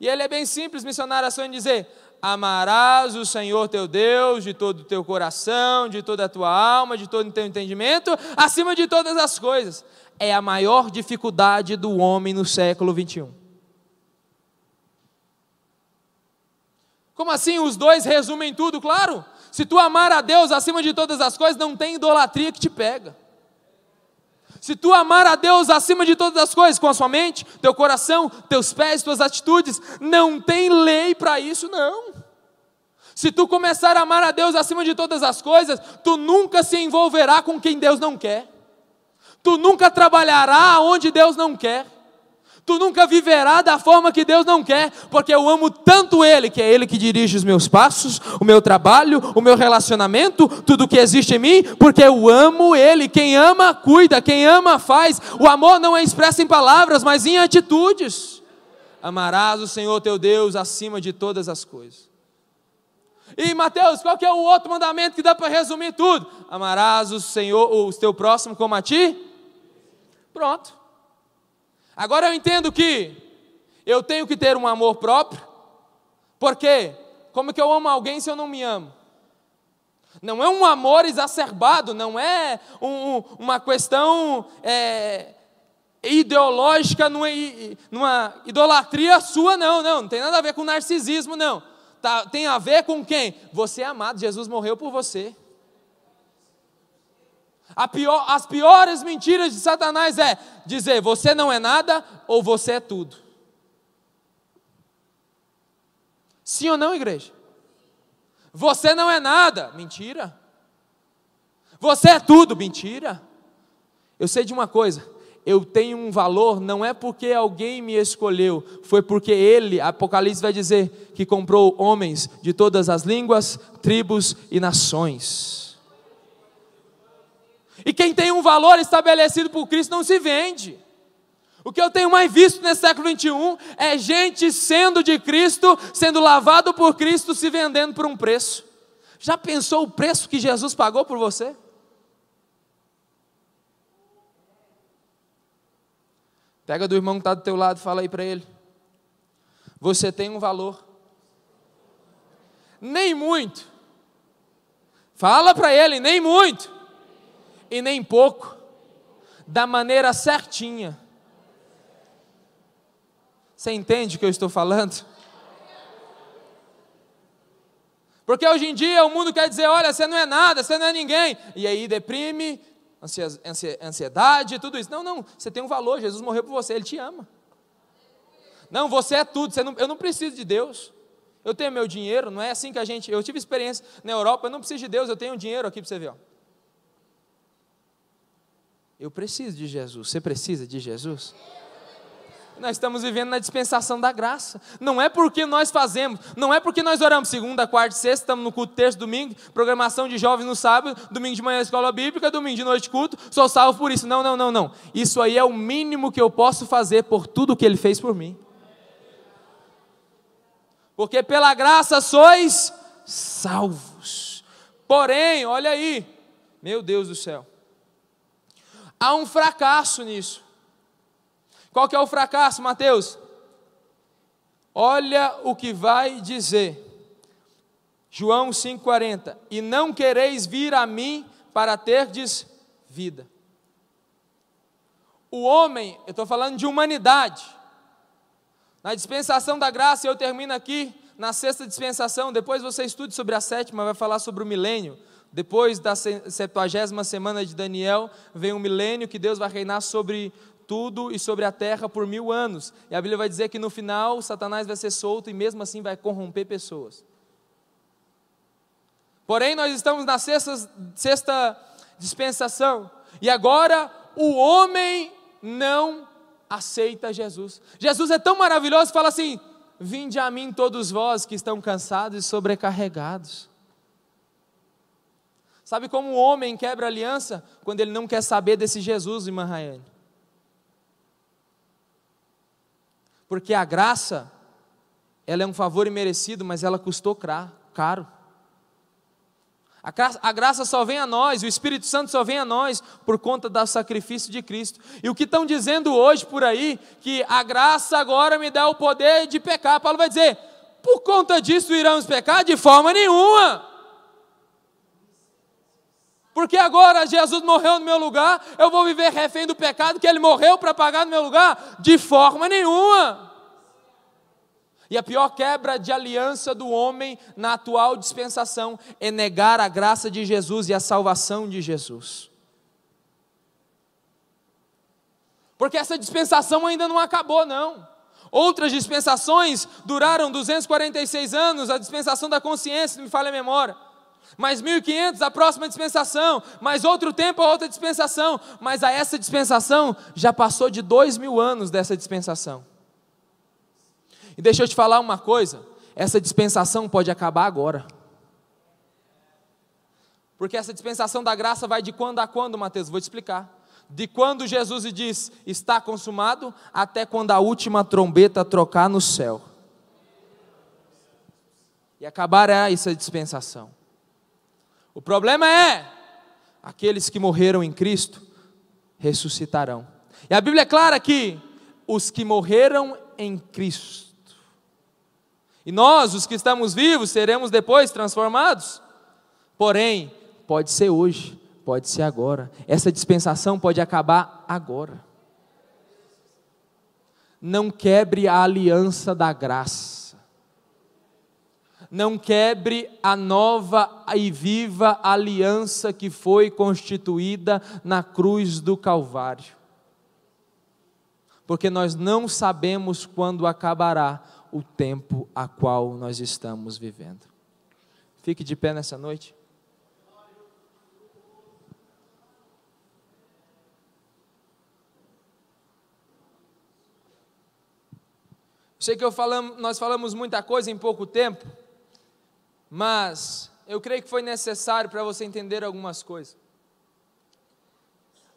E ele é bem simples mencionar a sua dizer: Amarás o Senhor teu Deus de todo o teu coração, de toda a tua alma, de todo o teu entendimento, acima de todas as coisas. É a maior dificuldade do homem no século 21. Como assim? Os dois resumem tudo, claro. Se tu amar a Deus acima de todas as coisas, não tem idolatria que te pega. Se tu amar a Deus acima de todas as coisas, com a sua mente, teu coração, teus pés, tuas atitudes, não tem lei para isso, não. Se tu começar a amar a Deus acima de todas as coisas, tu nunca se envolverá com quem Deus não quer. Tu nunca trabalhará onde Deus não quer. Tu nunca viverá da forma que Deus não quer, porque eu amo tanto Ele, que é Ele que dirige os meus passos, o meu trabalho, o meu relacionamento, tudo que existe em mim, porque eu amo Ele. Quem ama, cuida, quem ama, faz. O amor não é expresso em palavras, mas em atitudes. Amarás o Senhor teu Deus acima de todas as coisas. E Mateus, qual que é o outro mandamento que dá para resumir tudo? Amarás o Senhor, o teu próximo como a ti? Pronto. Agora eu entendo que eu tenho que ter um amor próprio, porque como que eu amo alguém se eu não me amo? Não é um amor exacerbado, não é um, uma questão é, ideológica, numa, numa, idolatria sua, não, não, não tem nada a ver com narcisismo, não. Tá, tem a ver com quem? Você é amado, Jesus morreu por você. Pior, as piores mentiras de Satanás é dizer você não é nada ou você é tudo. Sim ou não, igreja? Você não é nada, mentira. Você é tudo, mentira. Eu sei de uma coisa, eu tenho um valor não é porque alguém me escolheu, foi porque ele, Apocalipse vai dizer, que comprou homens de todas as línguas, tribos e nações. E quem tem um valor estabelecido por Cristo não se vende. O que eu tenho mais visto nesse século 21 é gente sendo de Cristo, sendo lavado por Cristo, se vendendo por um preço. Já pensou o preço que Jesus pagou por você? Pega do irmão que está do teu lado, fala aí para ele. Você tem um valor. Nem muito. Fala para ele, nem muito e nem pouco, da maneira certinha. Você entende o que eu estou falando? Porque hoje em dia o mundo quer dizer: olha, você não é nada, você não é ninguém. E aí deprime, ansiedade, tudo isso. Não, não, você tem um valor, Jesus morreu por você, Ele te ama. Não, você é tudo, você não, eu não preciso de Deus. Eu tenho meu dinheiro, não é assim que a gente. Eu tive experiência na Europa, eu não preciso de Deus, eu tenho dinheiro aqui para você ver. Ó. Eu preciso de Jesus. Você precisa de Jesus? Nós estamos vivendo na dispensação da graça. Não é porque nós fazemos, não é porque nós oramos segunda, quarta, sexta, estamos no culto terço, domingo, programação de jovens no sábado, domingo de manhã escola bíblica, domingo de noite culto, sou salvo por isso. Não, não, não, não. Isso aí é o mínimo que eu posso fazer por tudo que ele fez por mim. Porque pela graça sois salvos. Porém, olha aí, meu Deus do céu há um fracasso nisso. Qual que é o fracasso, Mateus? Olha o que vai dizer. João 5,40: E não quereis vir a mim para terdes vida. O homem, eu estou falando de humanidade. Na dispensação da graça, eu termino aqui na sexta dispensação, depois você estude sobre a sétima, vai falar sobre o milênio depois da 70 semana de Daniel, vem um milênio que Deus vai reinar sobre tudo e sobre a terra por mil anos. E a Bíblia vai dizer que no final Satanás vai ser solto e mesmo assim vai corromper pessoas. Porém, nós estamos na sexta, sexta dispensação. E agora o homem não aceita Jesus. Jesus é tão maravilhoso, fala assim: Vinde a mim todos vós que estão cansados e sobrecarregados Sabe como o homem quebra aliança? Quando ele não quer saber desse Jesus, irmã Rayane. Porque a graça, ela é um favor imerecido, mas ela custou caro. A graça, só vem a nós, o Espírito Santo só vem a nós por conta do sacrifício de Cristo. E o que estão dizendo hoje por aí, que a graça agora me dá o poder de pecar. Paulo vai dizer: por conta disso irão pecar de forma nenhuma. Porque agora Jesus morreu no meu lugar, eu vou viver refém do pecado que ele morreu para pagar no meu lugar? De forma nenhuma. E a pior quebra de aliança do homem na atual dispensação é negar a graça de Jesus e a salvação de Jesus. Porque essa dispensação ainda não acabou, não. Outras dispensações duraram 246 anos, a dispensação da consciência, me fala a memória mais 1500 a próxima dispensação, mais outro tempo a outra dispensação, mas a essa dispensação já passou de dois mil anos dessa dispensação. E deixa eu te falar uma coisa: essa dispensação pode acabar agora. Porque essa dispensação da graça vai de quando a quando, Mateus, vou te explicar. De quando Jesus diz está consumado, até quando a última trombeta trocar no céu. E acabará é essa dispensação. O problema é: aqueles que morreram em Cristo ressuscitarão. E a Bíblia é clara que os que morreram em Cristo. E nós, os que estamos vivos, seremos depois transformados. Porém, pode ser hoje, pode ser agora. Essa dispensação pode acabar agora. Não quebre a aliança da graça não quebre a nova e viva aliança que foi constituída na cruz do Calvário. Porque nós não sabemos quando acabará o tempo a qual nós estamos vivendo. Fique de pé nessa noite. Sei que falam, nós falamos muita coisa em pouco tempo, mas eu creio que foi necessário para você entender algumas coisas.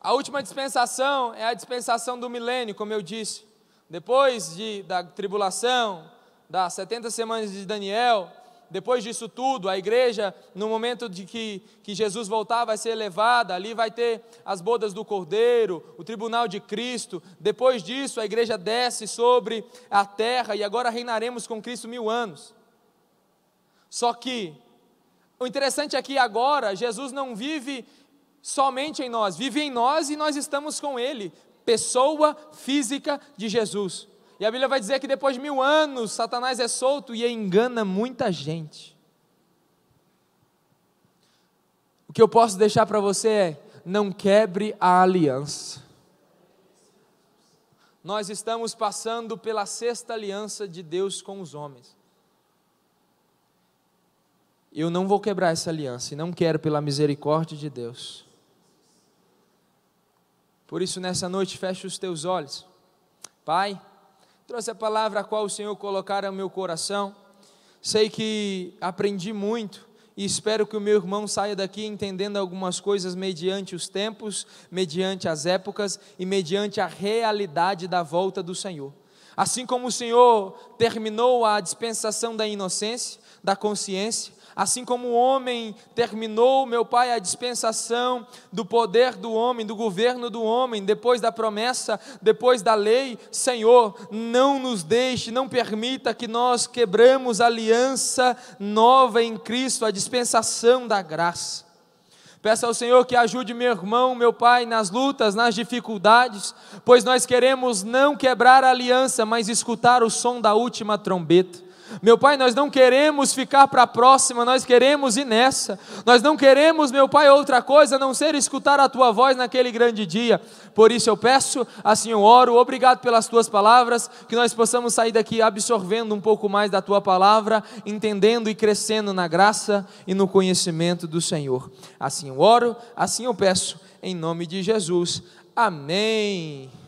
A última dispensação é a dispensação do milênio, como eu disse. Depois de, da tribulação, das 70 semanas de Daniel, depois disso tudo, a igreja, no momento de que, que Jesus voltar, vai ser elevada, ali vai ter as bodas do Cordeiro, o tribunal de Cristo. Depois disso, a igreja desce sobre a terra e agora reinaremos com Cristo mil anos. Só que o interessante é que agora Jesus não vive somente em nós, vive em nós e nós estamos com Ele, pessoa física de Jesus. E a Bíblia vai dizer que depois de mil anos Satanás é solto e engana muita gente. O que eu posso deixar para você é: não quebre a aliança. Nós estamos passando pela sexta aliança de Deus com os homens eu não vou quebrar essa aliança e não quero pela misericórdia de Deus. Por isso, nessa noite, feche os teus olhos. Pai, trouxe a palavra a qual o Senhor colocara no meu coração. Sei que aprendi muito e espero que o meu irmão saia daqui entendendo algumas coisas mediante os tempos, mediante as épocas e mediante a realidade da volta do Senhor. Assim como o Senhor terminou a dispensação da inocência, da consciência, Assim como o homem terminou, meu Pai, a dispensação do poder do homem, do governo do homem, depois da promessa, depois da lei, Senhor, não nos deixe, não permita que nós quebramos a aliança nova em Cristo, a dispensação da graça. Peça ao Senhor que ajude meu irmão, meu pai, nas lutas, nas dificuldades, pois nós queremos não quebrar a aliança, mas escutar o som da última trombeta. Meu Pai, nós não queremos ficar para a próxima, nós queremos ir nessa. Nós não queremos, meu Pai, outra coisa a não ser escutar a Tua voz naquele grande dia. Por isso eu peço, assim eu oro, obrigado pelas Tuas palavras, que nós possamos sair daqui absorvendo um pouco mais da Tua palavra, entendendo e crescendo na graça e no conhecimento do Senhor. Assim eu oro, assim eu peço, em nome de Jesus. Amém.